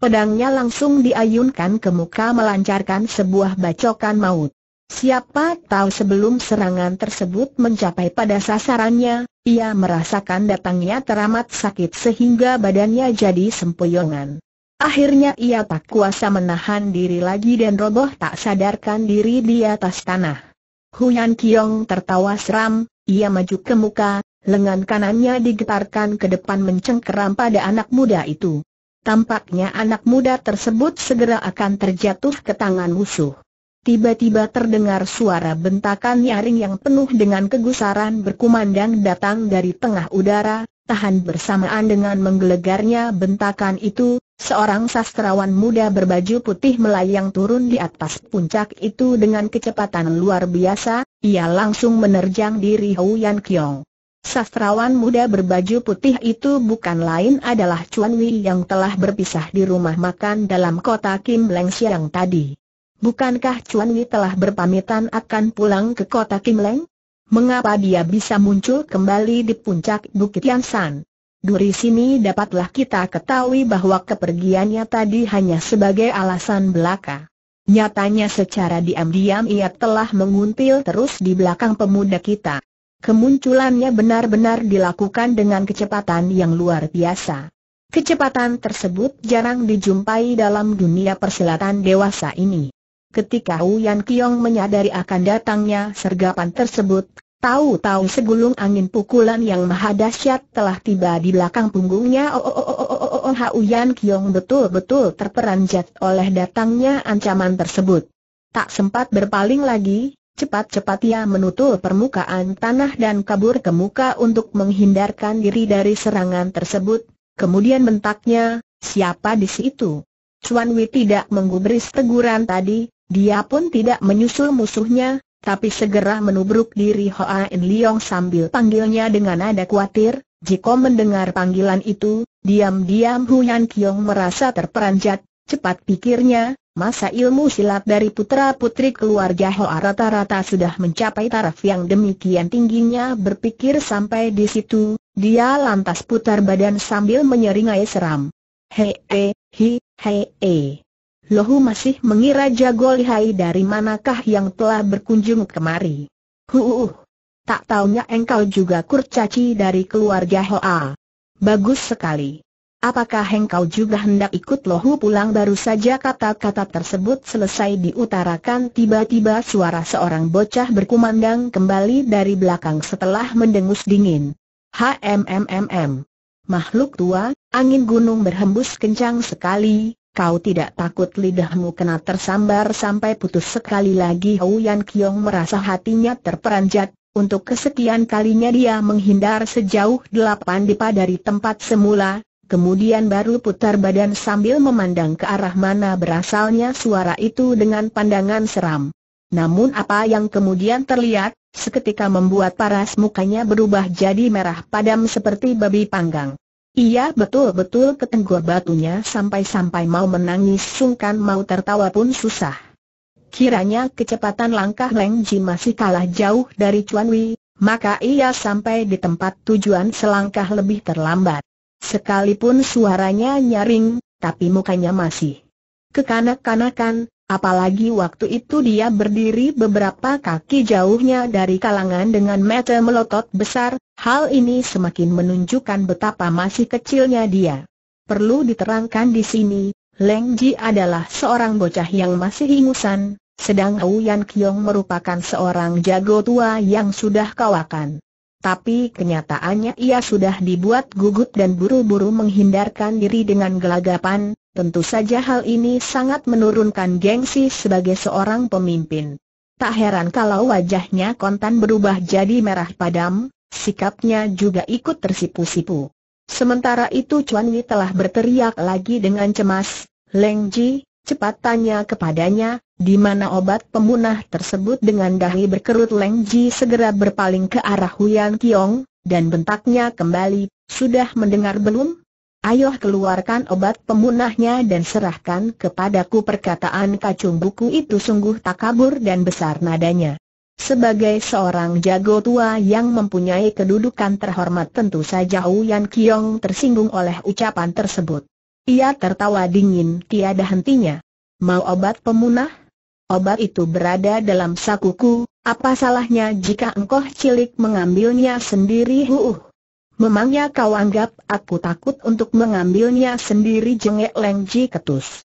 Pedangnya langsung diayunkan ke muka melancarkan sebuah bacokan maut. Siapa tahu sebelum serangan tersebut mencapai pada sasarannya, ia merasakan datangnya teramat sakit sehingga badannya jadi sempoyongan. Akhirnya ia tak kuasa menahan diri lagi dan roboh tak sadarkan diri di atas tanah. Huyan Kiong tertawa seram, ia maju ke muka, lengan kanannya digetarkan ke depan mencengkeram pada anak muda itu. Tampaknya anak muda tersebut segera akan terjatuh ke tangan musuh. Tiba-tiba terdengar suara bentakan nyaring yang penuh dengan kegusaran berkumandang datang dari tengah udara, tahan bersamaan dengan menggelegarnya bentakan itu, Seorang sastrawan muda berbaju putih melayang turun di atas puncak itu dengan kecepatan luar biasa, ia langsung menerjang diri Hou Yan Kiong. Sastrawan muda berbaju putih itu bukan lain adalah Chuan Wei yang telah berpisah di rumah makan dalam kota Kim Leng Siang tadi. Bukankah Chuan Wei telah berpamitan akan pulang ke kota Kim Leng? Mengapa dia bisa muncul kembali di puncak Bukit Yansan? Dari sini dapatlah kita ketahui bahwa kepergiannya tadi hanya sebagai alasan belaka. Nyatanya secara diam-diam ia telah menguntil terus di belakang pemuda kita. Kemunculannya benar-benar dilakukan dengan kecepatan yang luar biasa. Kecepatan tersebut jarang dijumpai dalam dunia persilatan dewasa ini. Ketika Uyan Kiong menyadari akan datangnya sergapan tersebut, Tahu-tahu segulung angin pukulan yang maha dahsyat telah tiba di belakang punggungnya. Oh, oh, oh, oh, oh, oh, oh, Hau Yan Kiong betul-betul terperanjat oleh datangnya ancaman tersebut. Tak sempat berpaling lagi, Cepat-cepat ia menutup permukaan tanah dan kabur ke muka untuk menghindarkan diri dari serangan tersebut. Kemudian bentaknya, siapa di situ? Chuan Wei tidak menggubris teguran tadi, dia pun tidak menyusul musuhnya, tapi segera menubruk diri Hoa In Leong sambil panggilnya dengan nada khawatir, jika mendengar panggilan itu, diam-diam Yan Kiong merasa terperanjat, cepat pikirnya, masa ilmu silat dari putra-putri keluarga Hoa rata-rata sudah mencapai taraf yang demikian tingginya berpikir sampai di situ, dia lantas putar badan sambil menyeringai seram. Hei, hei, hei, hei. Lohu masih mengira jago lihai dari manakah yang telah berkunjung kemari. Huuuh. Tak taunya engkau juga kurcaci dari keluarga Hoa. Bagus sekali. Apakah engkau juga hendak ikut lohu pulang baru saja kata-kata tersebut selesai diutarakan tiba-tiba suara seorang bocah berkumandang kembali dari belakang setelah mendengus dingin. HMMMM. Makhluk tua, angin gunung berhembus kencang sekali, Kau tidak takut lidahmu kena tersambar sampai putus sekali lagi Hou Yan Kiong merasa hatinya terperanjat, untuk kesekian kalinya dia menghindar sejauh delapan dipa dari tempat semula, kemudian baru putar badan sambil memandang ke arah mana berasalnya suara itu dengan pandangan seram. Namun apa yang kemudian terlihat, seketika membuat paras mukanya berubah jadi merah padam seperti babi panggang. Ia betul-betul ketenggur batunya sampai-sampai mau menangis sungkan mau tertawa pun susah. Kiranya kecepatan langkah Leng Ji masih kalah jauh dari Chuan Wei, maka ia sampai di tempat tujuan selangkah lebih terlambat. Sekalipun suaranya nyaring, tapi mukanya masih kekanak-kanakan, Apalagi waktu itu dia berdiri beberapa kaki jauhnya dari kalangan dengan mata melotot besar, hal ini semakin menunjukkan betapa masih kecilnya dia. Perlu diterangkan di sini, Leng Ji adalah seorang bocah yang masih ingusan, sedang Hou Yan Kiong merupakan seorang jago tua yang sudah kawakan. Tapi kenyataannya ia sudah dibuat gugup dan buru-buru menghindarkan diri dengan gelagapan, Tentu saja hal ini sangat menurunkan gengsi sebagai seorang pemimpin. Tak heran kalau wajahnya kontan berubah jadi merah padam, sikapnya juga ikut tersipu-sipu. Sementara itu Chuan Yi telah berteriak lagi dengan cemas, Leng Ji, cepat tanya kepadanya, di mana obat pemunah tersebut dengan dahi berkerut Leng Ji segera berpaling ke arah Huyan Kiong, dan bentaknya kembali, sudah mendengar belum? Ayo keluarkan obat pemunahnya dan serahkan kepadaku perkataan kacung buku itu sungguh tak kabur dan besar nadanya. Sebagai seorang jago tua yang mempunyai kedudukan terhormat tentu saja Uyan Kiong tersinggung oleh ucapan tersebut. Ia tertawa dingin tiada hentinya. Mau obat pemunah? Obat itu berada dalam sakuku, apa salahnya jika engkau cilik mengambilnya sendiri? Huuh. Memangnya kau anggap aku takut untuk mengambilnya sendiri jengek Leng Ji ketus.